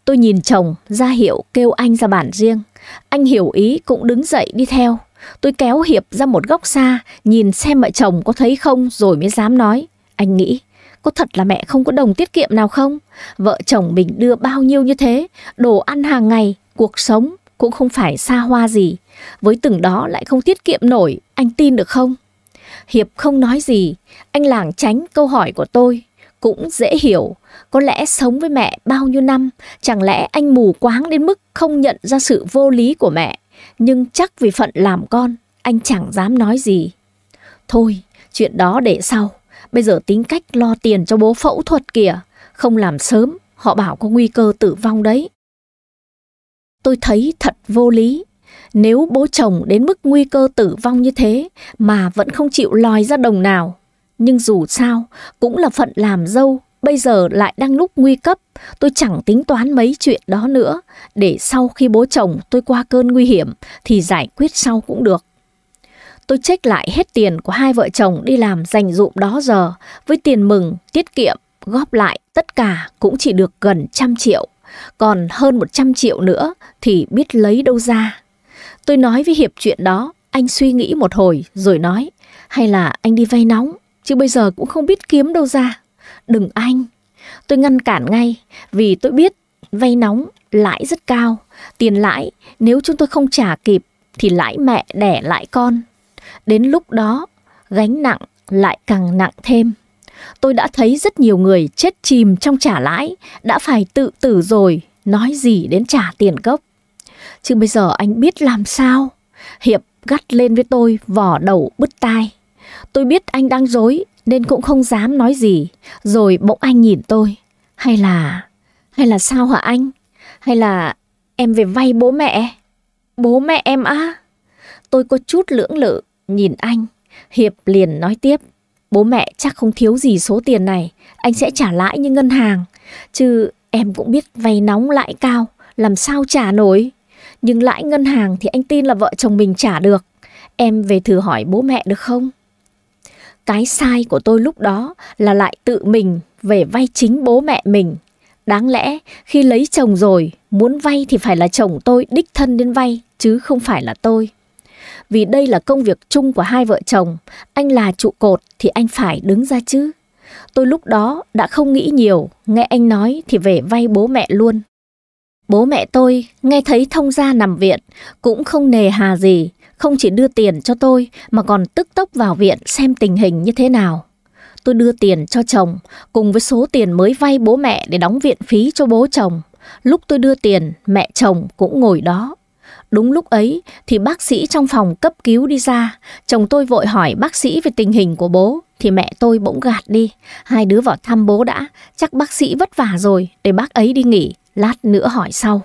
Tôi nhìn chồng, ra hiệu kêu anh ra bản riêng. Anh hiểu ý cũng đứng dậy đi theo. Tôi kéo Hiệp ra một góc xa, nhìn xem mẹ chồng có thấy không rồi mới dám nói. Anh nghĩ, có thật là mẹ không có đồng tiết kiệm nào không? Vợ chồng mình đưa bao nhiêu như thế, đồ ăn hàng ngày, cuộc sống cũng không phải xa hoa gì. Với từng đó lại không tiết kiệm nổi, anh tin được không? Hiệp không nói gì, anh lảng tránh câu hỏi của tôi. Cũng dễ hiểu, có lẽ sống với mẹ bao nhiêu năm, chẳng lẽ anh mù quáng đến mức không nhận ra sự vô lý của mẹ. Nhưng chắc vì phận làm con, anh chẳng dám nói gì. Thôi, chuyện đó để sau. Bây giờ tính cách lo tiền cho bố phẫu thuật kìa, không làm sớm, họ bảo có nguy cơ tử vong đấy. Tôi thấy thật vô lý. Nếu bố chồng đến mức nguy cơ tử vong như thế mà vẫn không chịu lòi ra đồng nào, nhưng dù sao cũng là phận làm dâu, bây giờ lại đang lúc nguy cấp, tôi chẳng tính toán mấy chuyện đó nữa, để sau khi bố chồng tôi qua cơn nguy hiểm thì giải quyết sau cũng được. Tôi trích lại hết tiền của hai vợ chồng đi làm dành dụm đó giờ với tiền mừng, tiết kiệm, góp lại tất cả cũng chỉ được gần trăm triệu. Còn hơn một trăm triệu nữa thì biết lấy đâu ra. Tôi nói với Hiệp chuyện đó, anh suy nghĩ một hồi rồi nói, hay là anh đi vay nóng, chứ bây giờ cũng không biết kiếm đâu ra. Đừng anh. Tôi ngăn cản ngay vì tôi biết vay nóng lãi rất cao, tiền lãi nếu chúng tôi không trả kịp thì lãi mẹ đẻ lãi con. Đến lúc đó, gánh nặng lại càng nặng thêm. Tôi đã thấy rất nhiều người chết chìm trong trả lãi, đã phải tự tử rồi, nói gì đến trả tiền gốc. Chứ bây giờ anh biết làm sao? Hiệp gắt lên với tôi, vỏ đầu bứt tai. Tôi biết anh đang dối nên cũng không dám nói gì. Rồi bỗng anh nhìn tôi. Hay là... Hay là sao hả anh? Hay là em về vay bố mẹ? Bố mẹ em á? À? Tôi có chút lưỡng lự nhìn anh, Hiệp liền nói tiếp. Bố mẹ chắc không thiếu gì số tiền này, anh sẽ trả lãi như ngân hàng. Chứ em cũng biết vay nóng lãi cao, làm sao trả nổi. Nhưng lãi ngân hàng thì anh tin là vợ chồng mình trả được. Em về thử hỏi bố mẹ được không? Cái sai của tôi lúc đó là lại tự mình về vay chính bố mẹ mình. Đáng lẽ khi lấy chồng rồi, muốn vay thì phải là chồng tôi đích thân đến vay chứ không phải là tôi vì đây là công việc chung của hai vợ chồng, anh là trụ cột thì anh phải đứng ra chứ. Tôi lúc đó đã không nghĩ nhiều, nghe anh nói thì về vay bố mẹ luôn. Bố mẹ tôi nghe thấy thông gia nằm viện, cũng không nề hà gì, không chỉ đưa tiền cho tôi mà còn tức tốc vào viện xem tình hình như thế nào. Tôi đưa tiền cho chồng cùng với số tiền mới vay bố mẹ để đóng viện phí cho bố chồng. Lúc tôi đưa tiền, mẹ chồng cũng ngồi đó. Đúng lúc ấy thì bác sĩ trong phòng cấp cứu đi ra, chồng tôi vội hỏi bác sĩ về tình hình của bố, thì mẹ tôi bỗng gạt đi. Hai đứa vào thăm bố đã, chắc bác sĩ vất vả rồi, để bác ấy đi nghỉ, lát nữa hỏi sau.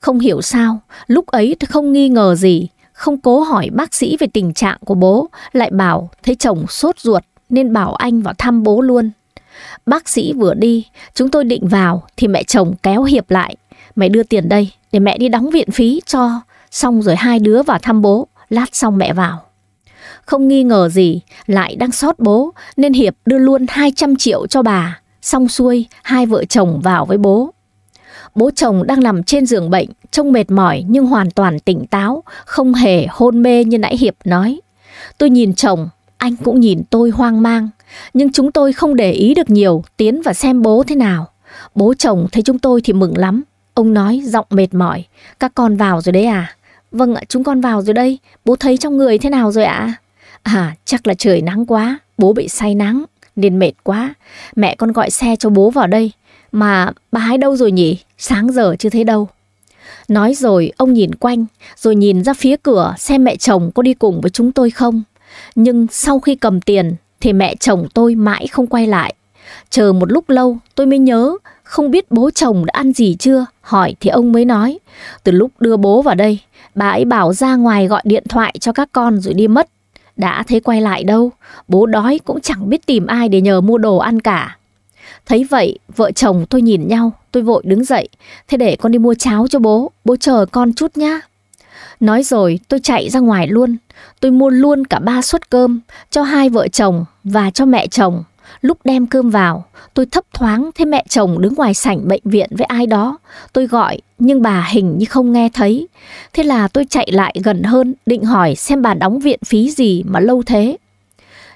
Không hiểu sao, lúc ấy tôi không nghi ngờ gì, không cố hỏi bác sĩ về tình trạng của bố, lại bảo thấy chồng sốt ruột nên bảo anh vào thăm bố luôn. Bác sĩ vừa đi, chúng tôi định vào thì mẹ chồng kéo hiệp lại. Mày đưa tiền đây, để mẹ đi đóng viện phí cho, xong rồi hai đứa vào thăm bố, lát xong mẹ vào. Không nghi ngờ gì, lại đang sót bố, nên Hiệp đưa luôn 200 triệu cho bà, xong xuôi hai vợ chồng vào với bố. Bố chồng đang nằm trên giường bệnh, trông mệt mỏi nhưng hoàn toàn tỉnh táo, không hề hôn mê như nãy Hiệp nói. Tôi nhìn chồng, anh cũng nhìn tôi hoang mang, nhưng chúng tôi không để ý được nhiều, tiến và xem bố thế nào. Bố chồng thấy chúng tôi thì mừng lắm, Ông nói giọng mệt mỏi, các con vào rồi đấy à? Vâng ạ, chúng con vào rồi đây, bố thấy trong người thế nào rồi ạ? À? chắc là trời nắng quá, bố bị say nắng, nên mệt quá. Mẹ con gọi xe cho bố vào đây, mà bà hai đâu rồi nhỉ? Sáng giờ chưa thấy đâu. Nói rồi ông nhìn quanh, rồi nhìn ra phía cửa xem mẹ chồng có đi cùng với chúng tôi không. Nhưng sau khi cầm tiền thì mẹ chồng tôi mãi không quay lại. Chờ một lúc lâu tôi mới nhớ không biết bố chồng đã ăn gì chưa, hỏi thì ông mới nói. Từ lúc đưa bố vào đây, bà ấy bảo ra ngoài gọi điện thoại cho các con rồi đi mất. Đã thấy quay lại đâu, bố đói cũng chẳng biết tìm ai để nhờ mua đồ ăn cả. Thấy vậy, vợ chồng tôi nhìn nhau, tôi vội đứng dậy. Thế để con đi mua cháo cho bố, bố chờ con chút nhá. Nói rồi tôi chạy ra ngoài luôn Tôi mua luôn cả ba suất cơm Cho hai vợ chồng và cho mẹ chồng Lúc đem cơm vào, tôi thấp thoáng thấy mẹ chồng đứng ngoài sảnh bệnh viện với ai đó. Tôi gọi, nhưng bà hình như không nghe thấy. Thế là tôi chạy lại gần hơn, định hỏi xem bà đóng viện phí gì mà lâu thế.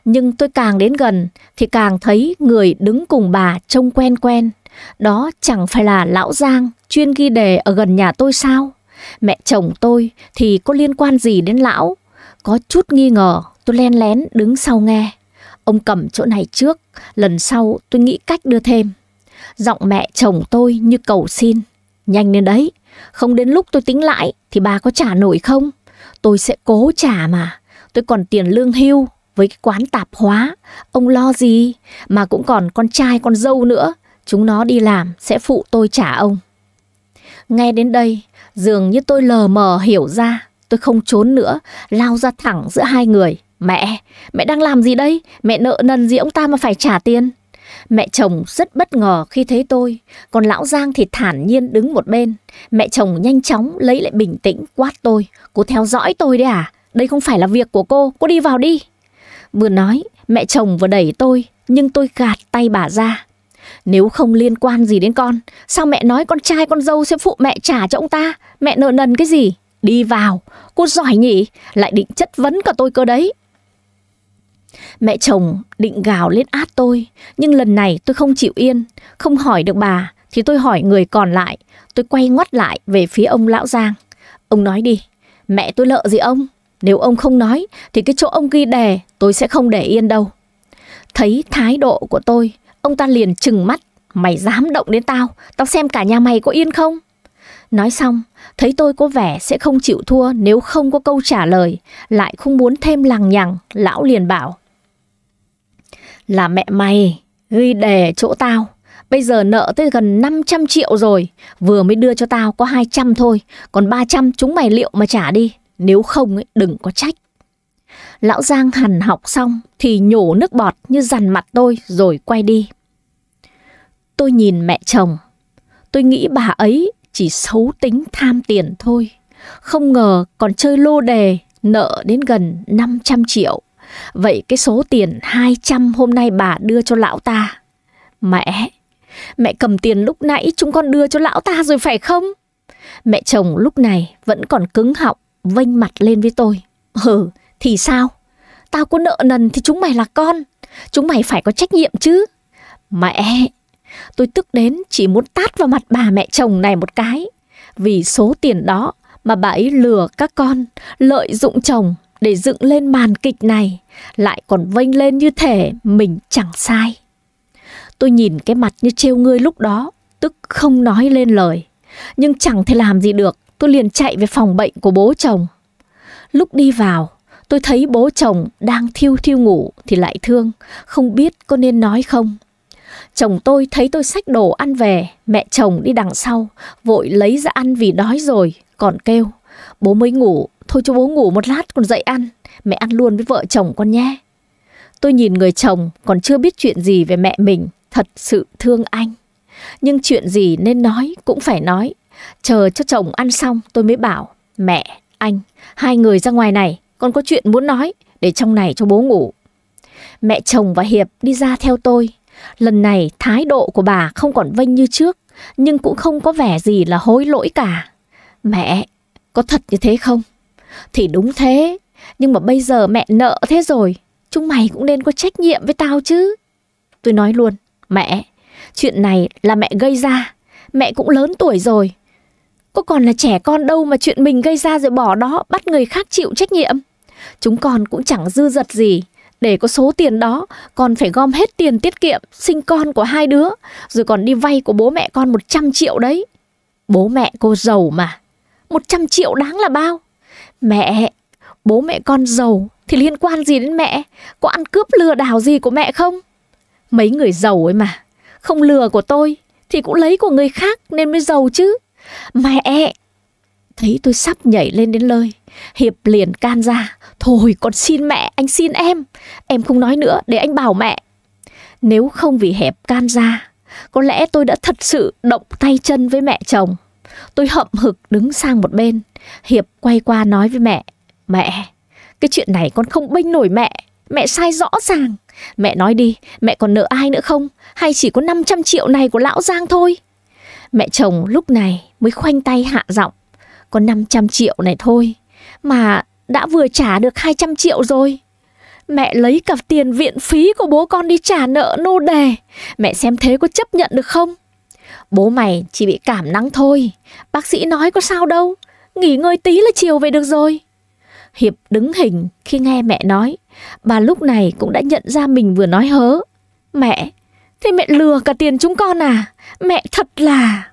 Nhưng tôi càng đến gần thì càng thấy người đứng cùng bà trông quen quen. Đó chẳng phải là lão Giang chuyên ghi đề ở gần nhà tôi sao? Mẹ chồng tôi thì có liên quan gì đến lão? Có chút nghi ngờ, tôi len lén đứng sau nghe. Ông cầm chỗ này trước, lần sau tôi nghĩ cách đưa thêm. Giọng mẹ chồng tôi như cầu xin. Nhanh lên đấy, không đến lúc tôi tính lại thì bà có trả nổi không? Tôi sẽ cố trả mà, tôi còn tiền lương hưu với cái quán tạp hóa. Ông lo gì, mà cũng còn con trai con dâu nữa. Chúng nó đi làm sẽ phụ tôi trả ông. Nghe đến đây, dường như tôi lờ mờ hiểu ra, tôi không trốn nữa, lao ra thẳng giữa hai người. Mẹ, mẹ đang làm gì đây? Mẹ nợ nần gì ông ta mà phải trả tiền? Mẹ chồng rất bất ngờ khi thấy tôi, còn lão Giang thì thản nhiên đứng một bên. Mẹ chồng nhanh chóng lấy lại bình tĩnh quát tôi. Cô theo dõi tôi đấy à? Đây không phải là việc của cô, cô đi vào đi. Vừa nói, mẹ chồng vừa đẩy tôi, nhưng tôi gạt tay bà ra. Nếu không liên quan gì đến con, sao mẹ nói con trai con dâu sẽ phụ mẹ trả cho ông ta? Mẹ nợ nần cái gì? Đi vào, cô giỏi nhỉ? Lại định chất vấn cả tôi cơ đấy. Mẹ chồng định gào lên át tôi, nhưng lần này tôi không chịu yên, không hỏi được bà, thì tôi hỏi người còn lại. Tôi quay ngoắt lại về phía ông lão Giang. Ông nói đi, mẹ tôi lợ gì ông? Nếu ông không nói, thì cái chỗ ông ghi đè tôi sẽ không để yên đâu. Thấy thái độ của tôi, ông ta liền trừng mắt. Mày dám động đến tao, tao xem cả nhà mày có yên không? Nói xong, thấy tôi có vẻ sẽ không chịu thua nếu không có câu trả lời, lại không muốn thêm lằng nhằng, lão liền bảo. Là mẹ mày, ghi đề chỗ tao. Bây giờ nợ tới gần 500 triệu rồi, vừa mới đưa cho tao có 200 thôi, còn 300 chúng mày liệu mà trả đi, nếu không ấy, đừng có trách. Lão Giang hằn học xong thì nhổ nước bọt như dằn mặt tôi rồi quay đi. Tôi nhìn mẹ chồng, tôi nghĩ bà ấy chỉ xấu tính tham tiền thôi. Không ngờ còn chơi lô đề nợ đến gần 500 triệu. Vậy cái số tiền 200 hôm nay bà đưa cho lão ta. Mẹ, mẹ cầm tiền lúc nãy chúng con đưa cho lão ta rồi phải không? Mẹ chồng lúc này vẫn còn cứng họng, vênh mặt lên với tôi. hừ thì sao? Tao có nợ nần thì chúng mày là con. Chúng mày phải có trách nhiệm chứ. Mẹ, tôi tức đến chỉ muốn tát vào mặt bà mẹ chồng này một cái. Vì số tiền đó mà bà ấy lừa các con, lợi dụng chồng để dựng lên màn kịch này lại còn vênh lên như thể mình chẳng sai. Tôi nhìn cái mặt như trêu ngươi lúc đó, tức không nói lên lời. Nhưng chẳng thể làm gì được, tôi liền chạy về phòng bệnh của bố chồng. Lúc đi vào, tôi thấy bố chồng đang thiêu thiêu ngủ thì lại thương, không biết có nên nói không. Chồng tôi thấy tôi xách đồ ăn về, mẹ chồng đi đằng sau, vội lấy ra ăn vì đói rồi, còn kêu. Bố mới ngủ, Thôi cho bố ngủ một lát còn dậy ăn, mẹ ăn luôn với vợ chồng con nhé. Tôi nhìn người chồng còn chưa biết chuyện gì về mẹ mình, thật sự thương anh. Nhưng chuyện gì nên nói cũng phải nói. Chờ cho chồng ăn xong tôi mới bảo, mẹ, anh, hai người ra ngoài này, con có chuyện muốn nói, để trong này cho bố ngủ. Mẹ chồng và Hiệp đi ra theo tôi. Lần này thái độ của bà không còn vênh như trước, nhưng cũng không có vẻ gì là hối lỗi cả. Mẹ, có thật như thế không? Thì đúng thế, nhưng mà bây giờ mẹ nợ thế rồi, chúng mày cũng nên có trách nhiệm với tao chứ. Tôi nói luôn, mẹ, chuyện này là mẹ gây ra, mẹ cũng lớn tuổi rồi. Có còn là trẻ con đâu mà chuyện mình gây ra rồi bỏ đó bắt người khác chịu trách nhiệm. Chúng con cũng chẳng dư dật gì, để có số tiền đó còn phải gom hết tiền tiết kiệm sinh con của hai đứa rồi còn đi vay của bố mẹ con 100 triệu đấy. Bố mẹ cô giàu mà. 100 triệu đáng là bao? Mẹ, bố mẹ con giàu thì liên quan gì đến mẹ? Có ăn cướp lừa đảo gì của mẹ không? Mấy người giàu ấy mà, không lừa của tôi thì cũng lấy của người khác nên mới giàu chứ. Mẹ, thấy tôi sắp nhảy lên đến lời, Hiệp liền can ra, thôi con xin mẹ, anh xin em, em không nói nữa để anh bảo mẹ. Nếu không vì Hẹp can ra, có lẽ tôi đã thật sự động tay chân với mẹ chồng. Tôi hậm hực đứng sang một bên. Hiệp quay qua nói với mẹ. Mẹ, cái chuyện này con không bênh nổi mẹ. Mẹ sai rõ ràng. Mẹ nói đi, mẹ còn nợ ai nữa không? Hay chỉ có 500 triệu này của lão Giang thôi? Mẹ chồng lúc này mới khoanh tay hạ giọng. Có 500 triệu này thôi. Mà đã vừa trả được 200 triệu rồi. Mẹ lấy cặp tiền viện phí của bố con đi trả nợ nô đề. Mẹ xem thế có chấp nhận được không? Bố mày chỉ bị cảm nắng thôi, bác sĩ nói có sao đâu, nghỉ ngơi tí là chiều về được rồi. Hiệp đứng hình khi nghe mẹ nói, bà lúc này cũng đã nhận ra mình vừa nói hớ. Mẹ, thế mẹ lừa cả tiền chúng con à, mẹ thật là...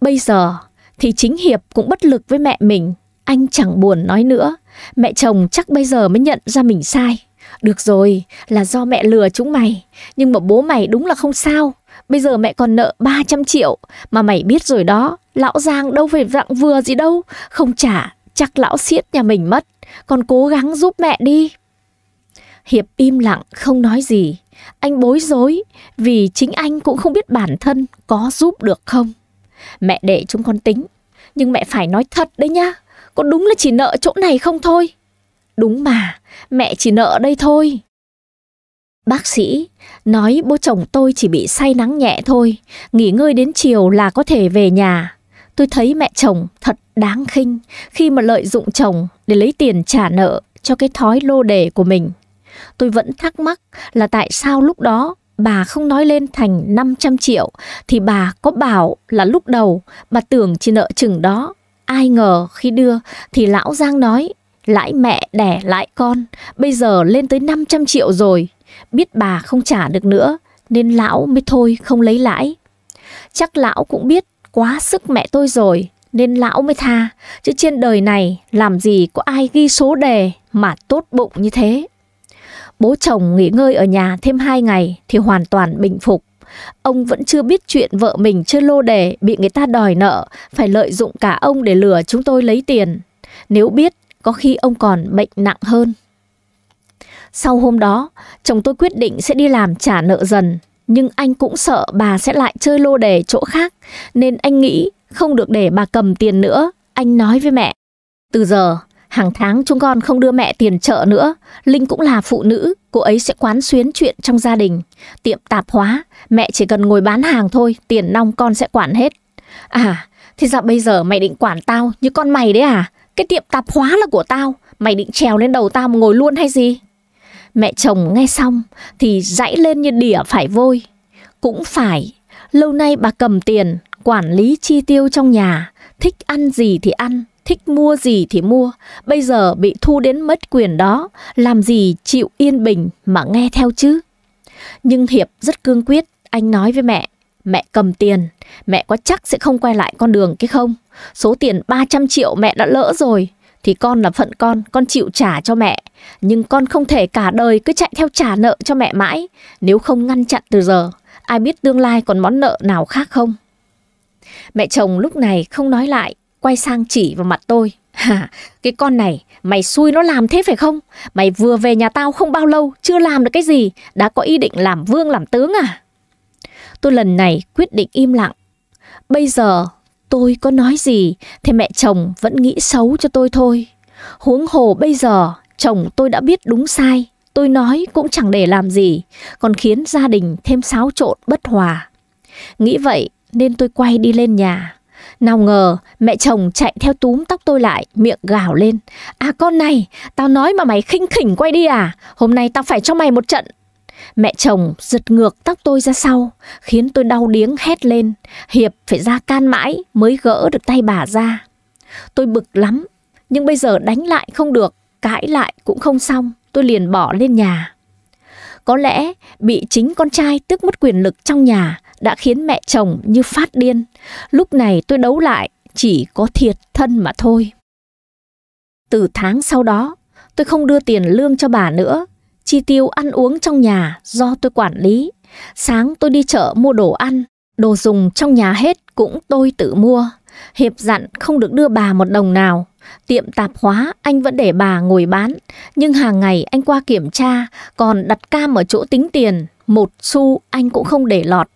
Bây giờ thì chính Hiệp cũng bất lực với mẹ mình, anh chẳng buồn nói nữa. Mẹ chồng chắc bây giờ mới nhận ra mình sai. Được rồi, là do mẹ lừa chúng mày, nhưng mà bố mày đúng là không sao, Bây giờ mẹ còn nợ 300 triệu Mà mày biết rồi đó Lão Giang đâu phải dạng vừa gì đâu Không trả chắc lão siết nhà mình mất Còn cố gắng giúp mẹ đi Hiệp im lặng không nói gì Anh bối rối Vì chính anh cũng không biết bản thân Có giúp được không Mẹ để chúng con tính Nhưng mẹ phải nói thật đấy nhá có đúng là chỉ nợ chỗ này không thôi Đúng mà, mẹ chỉ nợ đây thôi. Bác sĩ Nói bố chồng tôi chỉ bị say nắng nhẹ thôi, nghỉ ngơi đến chiều là có thể về nhà. Tôi thấy mẹ chồng thật đáng khinh khi mà lợi dụng chồng để lấy tiền trả nợ cho cái thói lô đề của mình. Tôi vẫn thắc mắc là tại sao lúc đó bà không nói lên thành 500 triệu thì bà có bảo là lúc đầu bà tưởng chỉ nợ chừng đó. Ai ngờ khi đưa thì lão Giang nói lãi mẹ đẻ lãi con, bây giờ lên tới 500 triệu rồi biết bà không trả được nữa nên lão mới thôi không lấy lãi. Chắc lão cũng biết quá sức mẹ tôi rồi nên lão mới tha, chứ trên đời này làm gì có ai ghi số đề mà tốt bụng như thế. Bố chồng nghỉ ngơi ở nhà thêm 2 ngày thì hoàn toàn bình phục. Ông vẫn chưa biết chuyện vợ mình chơi lô đề bị người ta đòi nợ, phải lợi dụng cả ông để lừa chúng tôi lấy tiền. Nếu biết, có khi ông còn bệnh nặng hơn. Sau hôm đó, chồng tôi quyết định sẽ đi làm trả nợ dần, nhưng anh cũng sợ bà sẽ lại chơi lô đề chỗ khác, nên anh nghĩ không được để bà cầm tiền nữa, anh nói với mẹ. Từ giờ, hàng tháng chúng con không đưa mẹ tiền chợ nữa, Linh cũng là phụ nữ, cô ấy sẽ quán xuyến chuyện trong gia đình. Tiệm tạp hóa, mẹ chỉ cần ngồi bán hàng thôi, tiền nong con sẽ quản hết. À, thì ra bây giờ mày định quản tao như con mày đấy à? Cái tiệm tạp hóa là của tao, mày định trèo lên đầu tao mà ngồi luôn hay gì? Mẹ chồng nghe xong thì dãy lên như đỉa phải vôi. Cũng phải, lâu nay bà cầm tiền, quản lý chi tiêu trong nhà, thích ăn gì thì ăn, thích mua gì thì mua. Bây giờ bị thu đến mất quyền đó, làm gì chịu yên bình mà nghe theo chứ. Nhưng Hiệp rất cương quyết, anh nói với mẹ, mẹ cầm tiền, mẹ có chắc sẽ không quay lại con đường cái không? Số tiền 300 triệu mẹ đã lỡ rồi, thì con là phận con, con chịu trả cho mẹ. Nhưng con không thể cả đời cứ chạy theo trả nợ cho mẹ mãi. Nếu không ngăn chặn từ giờ, ai biết tương lai còn món nợ nào khác không? Mẹ chồng lúc này không nói lại, quay sang chỉ vào mặt tôi. Hà, cái con này, mày xui nó làm thế phải không? Mày vừa về nhà tao không bao lâu, chưa làm được cái gì, đã có ý định làm vương làm tướng à? Tôi lần này quyết định im lặng. Bây giờ Tôi có nói gì thì mẹ chồng vẫn nghĩ xấu cho tôi thôi. Huống hồ bây giờ chồng tôi đã biết đúng sai, tôi nói cũng chẳng để làm gì, còn khiến gia đình thêm xáo trộn bất hòa. Nghĩ vậy nên tôi quay đi lên nhà. Nào ngờ mẹ chồng chạy theo túm tóc tôi lại Miệng gào lên À con này Tao nói mà mày khinh khỉnh quay đi à Hôm nay tao phải cho mày một trận Mẹ chồng giật ngược tóc tôi ra sau, khiến tôi đau điếng hét lên. Hiệp phải ra can mãi mới gỡ được tay bà ra. Tôi bực lắm, nhưng bây giờ đánh lại không được, cãi lại cũng không xong. Tôi liền bỏ lên nhà. Có lẽ bị chính con trai tước mất quyền lực trong nhà đã khiến mẹ chồng như phát điên. Lúc này tôi đấu lại, chỉ có thiệt thân mà thôi. Từ tháng sau đó, tôi không đưa tiền lương cho bà nữa chi tiêu ăn uống trong nhà do tôi quản lý. Sáng tôi đi chợ mua đồ ăn, đồ dùng trong nhà hết cũng tôi tự mua. Hiệp dặn không được đưa bà một đồng nào. Tiệm tạp hóa anh vẫn để bà ngồi bán, nhưng hàng ngày anh qua kiểm tra, còn đặt cam ở chỗ tính tiền, một xu anh cũng không để lọt.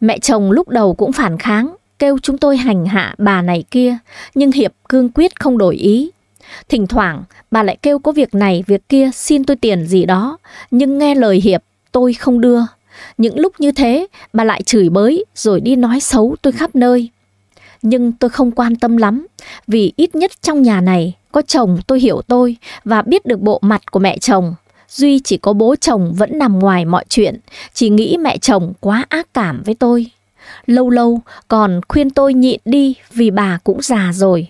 Mẹ chồng lúc đầu cũng phản kháng, kêu chúng tôi hành hạ bà này kia, nhưng Hiệp cương quyết không đổi ý. Thỉnh thoảng bà lại kêu có việc này việc kia xin tôi tiền gì đó, nhưng nghe lời Hiệp tôi không đưa. Những lúc như thế bà lại chửi bới rồi đi nói xấu tôi khắp nơi. Nhưng tôi không quan tâm lắm vì ít nhất trong nhà này có chồng tôi hiểu tôi và biết được bộ mặt của mẹ chồng. Duy chỉ có bố chồng vẫn nằm ngoài mọi chuyện, chỉ nghĩ mẹ chồng quá ác cảm với tôi. Lâu lâu còn khuyên tôi nhịn đi vì bà cũng già rồi.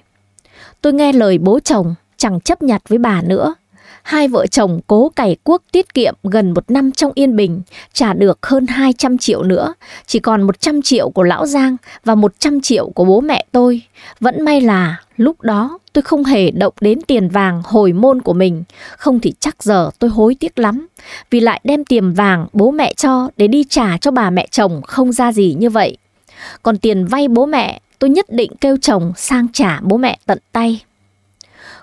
Tôi nghe lời bố chồng, chẳng chấp nhặt với bà nữa. Hai vợ chồng cố cày cuốc tiết kiệm gần một năm trong yên bình, trả được hơn 200 triệu nữa, chỉ còn 100 triệu của lão Giang và 100 triệu của bố mẹ tôi. Vẫn may là lúc đó tôi không hề động đến tiền vàng hồi môn của mình, không thì chắc giờ tôi hối tiếc lắm, vì lại đem tiền vàng bố mẹ cho để đi trả cho bà mẹ chồng không ra gì như vậy. Còn tiền vay bố mẹ tôi nhất định kêu chồng sang trả bố mẹ tận tay.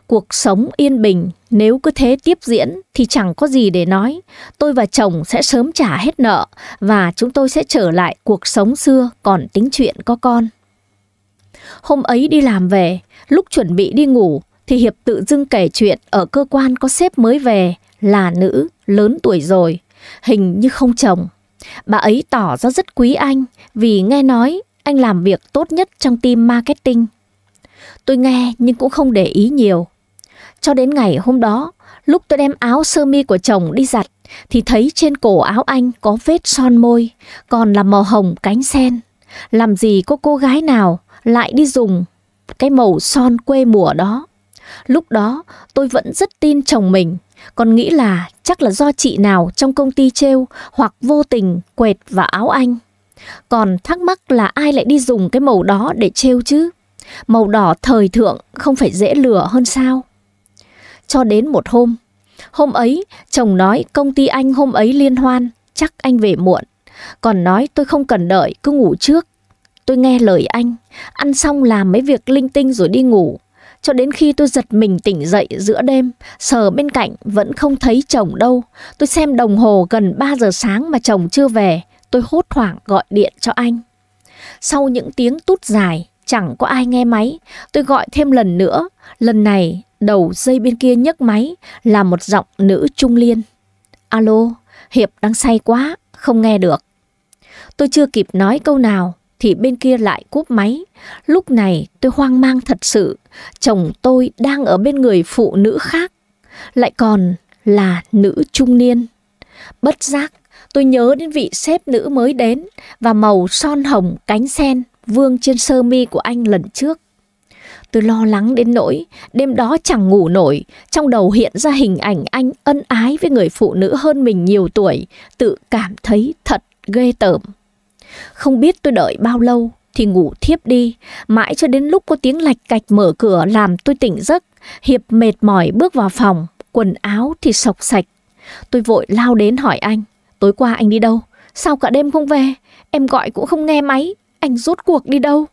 Cuộc sống yên bình nếu cứ thế tiếp diễn thì chẳng có gì để nói. Tôi và chồng sẽ sớm trả hết nợ và chúng tôi sẽ trở lại cuộc sống xưa còn tính chuyện có con. Hôm ấy đi làm về, lúc chuẩn bị đi ngủ thì Hiệp tự dưng kể chuyện ở cơ quan có sếp mới về là nữ, lớn tuổi rồi, hình như không chồng. Bà ấy tỏ ra rất quý anh vì nghe nói anh làm việc tốt nhất trong team marketing. Tôi nghe nhưng cũng không để ý nhiều. Cho đến ngày hôm đó, lúc tôi đem áo sơ mi của chồng đi giặt thì thấy trên cổ áo anh có vết son môi, còn là màu hồng cánh sen. Làm gì có cô gái nào lại đi dùng cái màu son quê mùa đó. Lúc đó tôi vẫn rất tin chồng mình, còn nghĩ là chắc là do chị nào trong công ty trêu hoặc vô tình quẹt vào áo anh. Còn thắc mắc là ai lại đi dùng cái màu đó để trêu chứ? Màu đỏ thời thượng không phải dễ lừa hơn sao? Cho đến một hôm, hôm ấy chồng nói công ty anh hôm ấy liên hoan, chắc anh về muộn. Còn nói tôi không cần đợi, cứ ngủ trước. Tôi nghe lời anh, ăn xong làm mấy việc linh tinh rồi đi ngủ. Cho đến khi tôi giật mình tỉnh dậy giữa đêm, sờ bên cạnh vẫn không thấy chồng đâu. Tôi xem đồng hồ gần 3 giờ sáng mà chồng chưa về tôi hốt hoảng gọi điện cho anh. Sau những tiếng tút dài, chẳng có ai nghe máy, tôi gọi thêm lần nữa, lần này đầu dây bên kia nhấc máy là một giọng nữ trung liên. Alo, Hiệp đang say quá, không nghe được. Tôi chưa kịp nói câu nào thì bên kia lại cúp máy. Lúc này tôi hoang mang thật sự, chồng tôi đang ở bên người phụ nữ khác, lại còn là nữ trung niên. Bất giác Tôi nhớ đến vị sếp nữ mới đến và màu son hồng cánh sen vương trên sơ mi của anh lần trước. Tôi lo lắng đến nỗi đêm đó chẳng ngủ nổi, trong đầu hiện ra hình ảnh anh ân ái với người phụ nữ hơn mình nhiều tuổi, tự cảm thấy thật ghê tởm. Không biết tôi đợi bao lâu thì ngủ thiếp đi, mãi cho đến lúc có tiếng lạch cạch mở cửa làm tôi tỉnh giấc, hiệp mệt mỏi bước vào phòng, quần áo thì sọc sạch. Tôi vội lao đến hỏi anh, Tối qua anh đi đâu? Sao cả đêm không về? Em gọi cũng không nghe máy. Anh rốt cuộc đi đâu?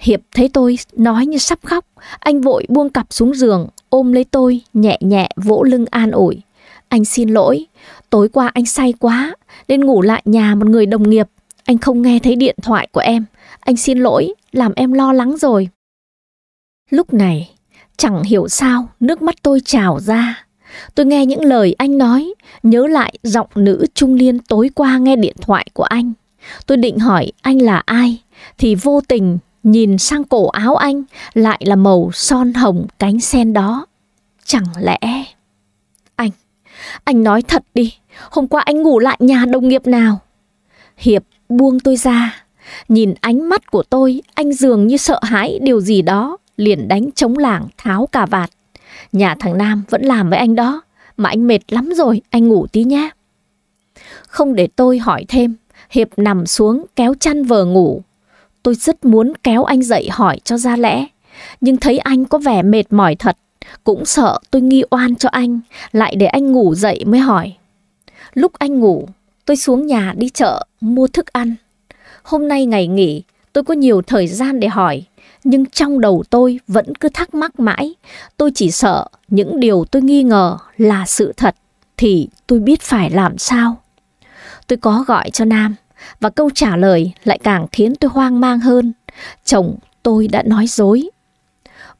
Hiệp thấy tôi nói như sắp khóc. Anh vội buông cặp xuống giường, ôm lấy tôi, nhẹ nhẹ vỗ lưng an ủi. Anh xin lỗi, tối qua anh say quá, nên ngủ lại nhà một người đồng nghiệp. Anh không nghe thấy điện thoại của em. Anh xin lỗi, làm em lo lắng rồi. Lúc này, chẳng hiểu sao nước mắt tôi trào ra. Tôi nghe những lời anh nói, nhớ lại giọng nữ trung liên tối qua nghe điện thoại của anh. Tôi định hỏi anh là ai, thì vô tình nhìn sang cổ áo anh lại là màu son hồng cánh sen đó. Chẳng lẽ... Anh, anh nói thật đi, hôm qua anh ngủ lại nhà đồng nghiệp nào? Hiệp buông tôi ra, nhìn ánh mắt của tôi, anh dường như sợ hãi điều gì đó, liền đánh chống lảng tháo cà vạt. Nhà thằng Nam vẫn làm với anh đó, mà anh mệt lắm rồi, anh ngủ tí nhé. Không để tôi hỏi thêm, Hiệp nằm xuống kéo chăn vờ ngủ. Tôi rất muốn kéo anh dậy hỏi cho ra lẽ, nhưng thấy anh có vẻ mệt mỏi thật, cũng sợ tôi nghi oan cho anh, lại để anh ngủ dậy mới hỏi. Lúc anh ngủ, tôi xuống nhà đi chợ mua thức ăn. Hôm nay ngày nghỉ, tôi có nhiều thời gian để hỏi, nhưng trong đầu tôi vẫn cứ thắc mắc mãi. Tôi chỉ sợ những điều tôi nghi ngờ là sự thật thì tôi biết phải làm sao. Tôi có gọi cho Nam và câu trả lời lại càng khiến tôi hoang mang hơn. Chồng tôi đã nói dối.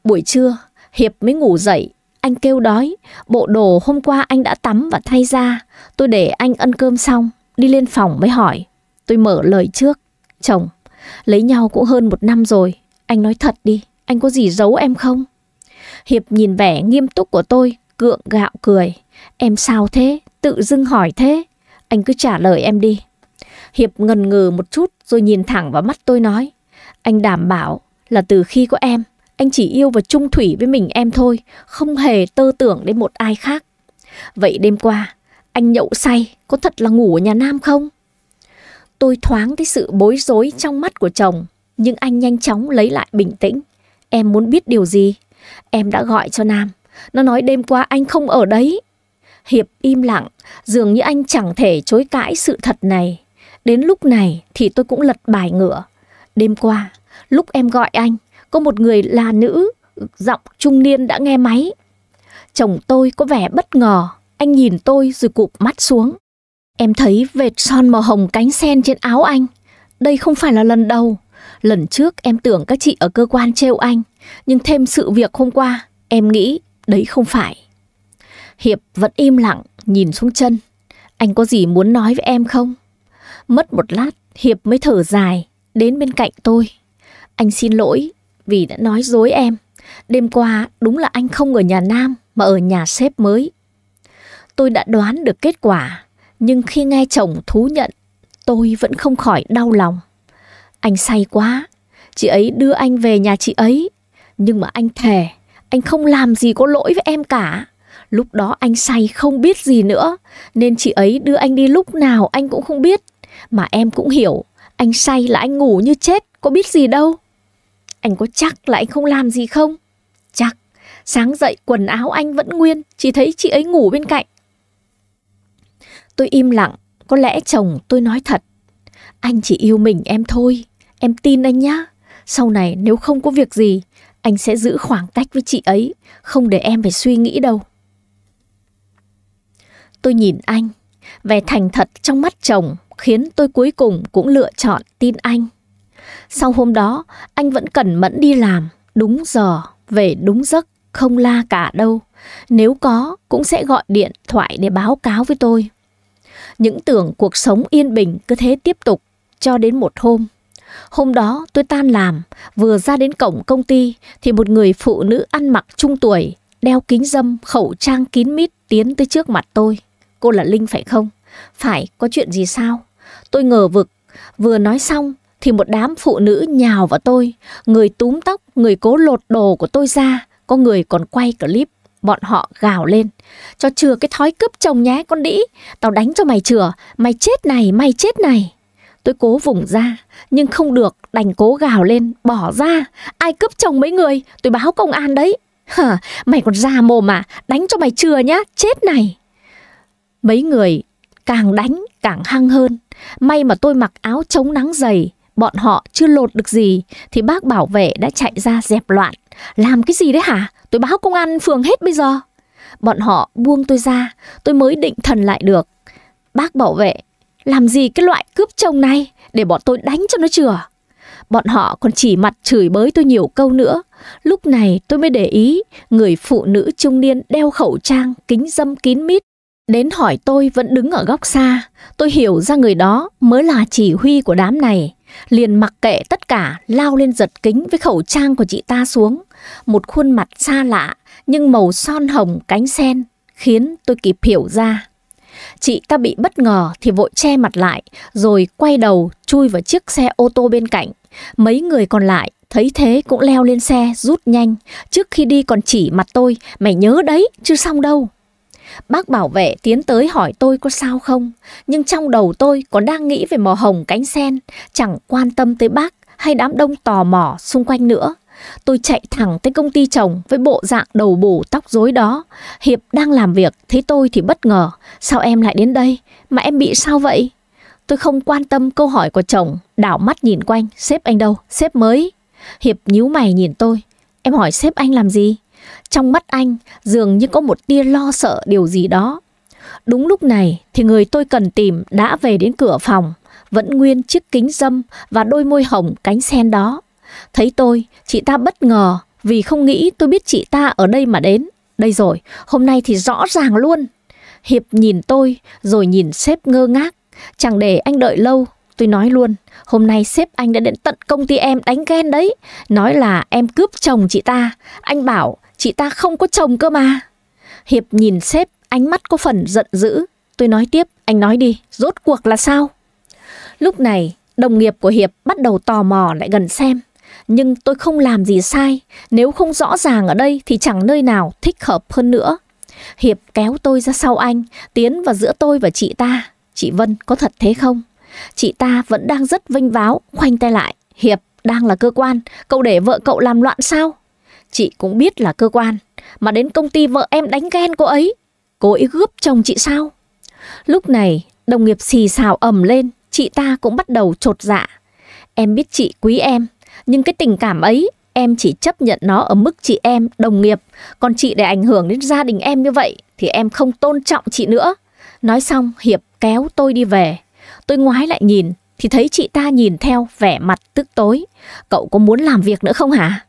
Buổi trưa, Hiệp mới ngủ dậy, anh kêu đói, bộ đồ hôm qua anh đã tắm và thay ra. Tôi để anh ăn cơm xong, đi lên phòng mới hỏi. Tôi mở lời trước. Chồng, lấy nhau cũng hơn một năm rồi, anh nói thật đi, anh có gì giấu em không? Hiệp nhìn vẻ nghiêm túc của tôi, cượng gạo cười. Em sao thế? Tự dưng hỏi thế. Anh cứ trả lời em đi. Hiệp ngần ngừ một chút rồi nhìn thẳng vào mắt tôi nói. Anh đảm bảo là từ khi có em, anh chỉ yêu và chung thủy với mình em thôi, không hề tơ tưởng đến một ai khác. Vậy đêm qua, anh nhậu say, có thật là ngủ ở nhà Nam không? Tôi thoáng thấy sự bối rối trong mắt của chồng. Nhưng anh nhanh chóng lấy lại bình tĩnh. Em muốn biết điều gì? Em đã gọi cho Nam. Nó nói đêm qua anh không ở đấy. Hiệp im lặng, dường như anh chẳng thể chối cãi sự thật này. Đến lúc này thì tôi cũng lật bài ngửa. Đêm qua, lúc em gọi anh, có một người là nữ, giọng trung niên đã nghe máy. Chồng tôi có vẻ bất ngờ, anh nhìn tôi rồi cụp mắt xuống. Em thấy vệt son màu hồng cánh sen trên áo anh. Đây không phải là lần đầu, Lần trước em tưởng các chị ở cơ quan trêu anh, nhưng thêm sự việc hôm qua, em nghĩ đấy không phải. Hiệp vẫn im lặng, nhìn xuống chân. Anh có gì muốn nói với em không? Mất một lát, Hiệp mới thở dài, đến bên cạnh tôi. Anh xin lỗi vì đã nói dối em. Đêm qua đúng là anh không ở nhà Nam mà ở nhà sếp mới. Tôi đã đoán được kết quả, nhưng khi nghe chồng thú nhận, tôi vẫn không khỏi đau lòng. Anh say quá, chị ấy đưa anh về nhà chị ấy. Nhưng mà anh thề, anh không làm gì có lỗi với em cả. Lúc đó anh say không biết gì nữa, nên chị ấy đưa anh đi lúc nào anh cũng không biết. Mà em cũng hiểu, anh say là anh ngủ như chết, có biết gì đâu. Anh có chắc là anh không làm gì không? Chắc, sáng dậy quần áo anh vẫn nguyên, chỉ thấy chị ấy ngủ bên cạnh. Tôi im lặng, có lẽ chồng tôi nói thật. Anh chỉ yêu mình em thôi. Em tin anh nhá. Sau này nếu không có việc gì, anh sẽ giữ khoảng cách với chị ấy, không để em phải suy nghĩ đâu. Tôi nhìn anh, vẻ thành thật trong mắt chồng khiến tôi cuối cùng cũng lựa chọn tin anh. Sau hôm đó, anh vẫn cẩn mẫn đi làm, đúng giờ, về đúng giấc, không la cả đâu. Nếu có, cũng sẽ gọi điện thoại để báo cáo với tôi. Những tưởng cuộc sống yên bình cứ thế tiếp tục cho đến một hôm. Hôm đó tôi tan làm, vừa ra đến cổng công ty thì một người phụ nữ ăn mặc trung tuổi, đeo kính dâm, khẩu trang kín mít tiến tới trước mặt tôi. Cô là Linh phải không? Phải, có chuyện gì sao? Tôi ngờ vực, vừa nói xong thì một đám phụ nữ nhào vào tôi, người túm tóc, người cố lột đồ của tôi ra, có người còn quay clip. Bọn họ gào lên, cho chừa cái thói cướp chồng nhé con đĩ, tao đánh cho mày chừa, mày chết này, mày chết này. Tôi cố vùng ra, nhưng không được, đành cố gào lên, bỏ ra. Ai cướp chồng mấy người, tôi báo công an đấy. Hả, mày còn già mồm à, đánh cho mày chừa nhá, chết này. Mấy người càng đánh càng hăng hơn. May mà tôi mặc áo chống nắng dày, bọn họ chưa lột được gì thì bác bảo vệ đã chạy ra dẹp loạn. Làm cái gì đấy hả? Tôi báo công an phường hết bây giờ. Bọn họ buông tôi ra, tôi mới định thần lại được. Bác bảo vệ làm gì cái loại cướp chồng này để bọn tôi đánh cho nó chừa. Bọn họ còn chỉ mặt chửi bới tôi nhiều câu nữa. Lúc này tôi mới để ý người phụ nữ trung niên đeo khẩu trang, kính dâm kín mít. Đến hỏi tôi vẫn đứng ở góc xa. Tôi hiểu ra người đó mới là chỉ huy của đám này. Liền mặc kệ tất cả lao lên giật kính với khẩu trang của chị ta xuống. Một khuôn mặt xa lạ nhưng màu son hồng cánh sen khiến tôi kịp hiểu ra Chị ta bị bất ngờ thì vội che mặt lại, rồi quay đầu chui vào chiếc xe ô tô bên cạnh. Mấy người còn lại thấy thế cũng leo lên xe rút nhanh. Trước khi đi còn chỉ mặt tôi, mày nhớ đấy, chưa xong đâu. Bác bảo vệ tiến tới hỏi tôi có sao không, nhưng trong đầu tôi còn đang nghĩ về màu hồng cánh sen, chẳng quan tâm tới bác hay đám đông tò mò xung quanh nữa. Tôi chạy thẳng tới công ty chồng với bộ dạng đầu bù tóc rối đó. Hiệp đang làm việc, thấy tôi thì bất ngờ. Sao em lại đến đây? Mà em bị sao vậy? Tôi không quan tâm câu hỏi của chồng, đảo mắt nhìn quanh, sếp anh đâu, sếp mới. Hiệp nhíu mày nhìn tôi, em hỏi sếp anh làm gì? Trong mắt anh dường như có một tia lo sợ điều gì đó. Đúng lúc này thì người tôi cần tìm đã về đến cửa phòng, vẫn nguyên chiếc kính dâm và đôi môi hồng cánh sen đó. Thấy tôi, chị ta bất ngờ vì không nghĩ tôi biết chị ta ở đây mà đến. Đây rồi, hôm nay thì rõ ràng luôn. Hiệp nhìn tôi rồi nhìn sếp ngơ ngác. Chẳng để anh đợi lâu, tôi nói luôn. Hôm nay sếp anh đã đến tận công ty em đánh ghen đấy. Nói là em cướp chồng chị ta. Anh bảo chị ta không có chồng cơ mà. Hiệp nhìn sếp, ánh mắt có phần giận dữ. Tôi nói tiếp, anh nói đi, rốt cuộc là sao? Lúc này, đồng nghiệp của Hiệp bắt đầu tò mò lại gần xem nhưng tôi không làm gì sai, nếu không rõ ràng ở đây thì chẳng nơi nào thích hợp hơn nữa. Hiệp kéo tôi ra sau anh, tiến vào giữa tôi và chị ta. Chị Vân có thật thế không? Chị ta vẫn đang rất vinh váo, khoanh tay lại. Hiệp đang là cơ quan, cậu để vợ cậu làm loạn sao? Chị cũng biết là cơ quan, mà đến công ty vợ em đánh ghen cô ấy. Cô ấy gướp chồng chị sao? Lúc này, đồng nghiệp xì xào ầm lên, chị ta cũng bắt đầu trột dạ. Em biết chị quý em, nhưng cái tình cảm ấy em chỉ chấp nhận nó ở mức chị em, đồng nghiệp. Còn chị để ảnh hưởng đến gia đình em như vậy thì em không tôn trọng chị nữa. Nói xong Hiệp kéo tôi đi về. Tôi ngoái lại nhìn thì thấy chị ta nhìn theo vẻ mặt tức tối. Cậu có muốn làm việc nữa không hả?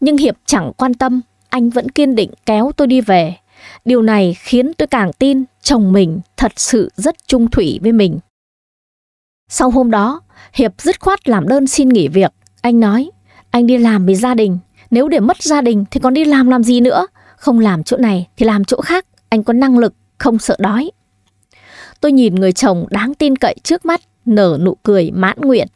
Nhưng Hiệp chẳng quan tâm, anh vẫn kiên định kéo tôi đi về. Điều này khiến tôi càng tin chồng mình thật sự rất trung thủy với mình. Sau hôm đó, Hiệp dứt khoát làm đơn xin nghỉ việc anh nói, anh đi làm vì gia đình, nếu để mất gia đình thì còn đi làm làm gì nữa? Không làm chỗ này thì làm chỗ khác, anh có năng lực, không sợ đói. Tôi nhìn người chồng đáng tin cậy trước mắt, nở nụ cười mãn nguyện.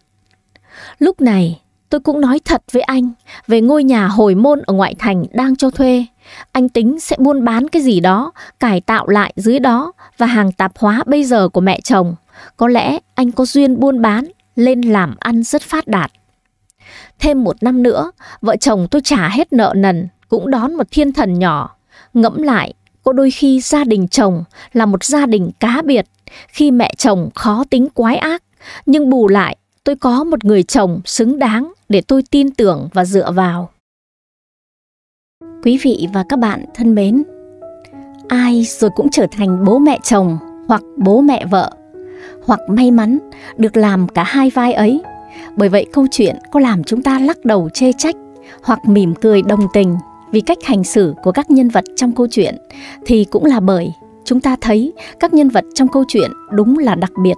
Lúc này, tôi cũng nói thật với anh về ngôi nhà hồi môn ở ngoại thành đang cho thuê. Anh tính sẽ buôn bán cái gì đó, cải tạo lại dưới đó và hàng tạp hóa bây giờ của mẹ chồng. Có lẽ anh có duyên buôn bán, lên làm ăn rất phát đạt. Thêm một năm nữa, vợ chồng tôi trả hết nợ nần, cũng đón một thiên thần nhỏ. Ngẫm lại, có đôi khi gia đình chồng là một gia đình cá biệt, khi mẹ chồng khó tính quái ác, nhưng bù lại, tôi có một người chồng xứng đáng để tôi tin tưởng và dựa vào. Quý vị và các bạn thân mến, ai rồi cũng trở thành bố mẹ chồng hoặc bố mẹ vợ, hoặc may mắn được làm cả hai vai ấy bởi vậy câu chuyện có làm chúng ta lắc đầu chê trách hoặc mỉm cười đồng tình vì cách hành xử của các nhân vật trong câu chuyện thì cũng là bởi chúng ta thấy các nhân vật trong câu chuyện đúng là đặc biệt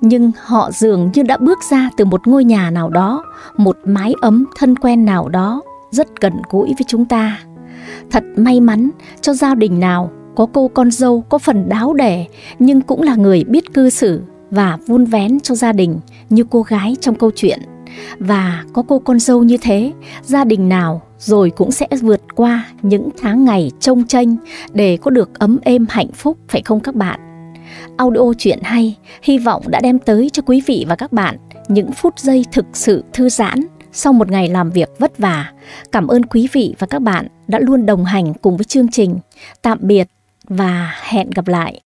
nhưng họ dường như đã bước ra từ một ngôi nhà nào đó một mái ấm thân quen nào đó rất gần gũi với chúng ta thật may mắn cho gia đình nào có cô con dâu có phần đáo đẻ nhưng cũng là người biết cư xử và vun vén cho gia đình như cô gái trong câu chuyện. Và có cô con dâu như thế, gia đình nào rồi cũng sẽ vượt qua những tháng ngày trông tranh để có được ấm êm hạnh phúc phải không các bạn? Audio chuyện hay, hy vọng đã đem tới cho quý vị và các bạn những phút giây thực sự thư giãn sau một ngày làm việc vất vả. Cảm ơn quý vị và các bạn đã luôn đồng hành cùng với chương trình. Tạm biệt và hẹn gặp lại.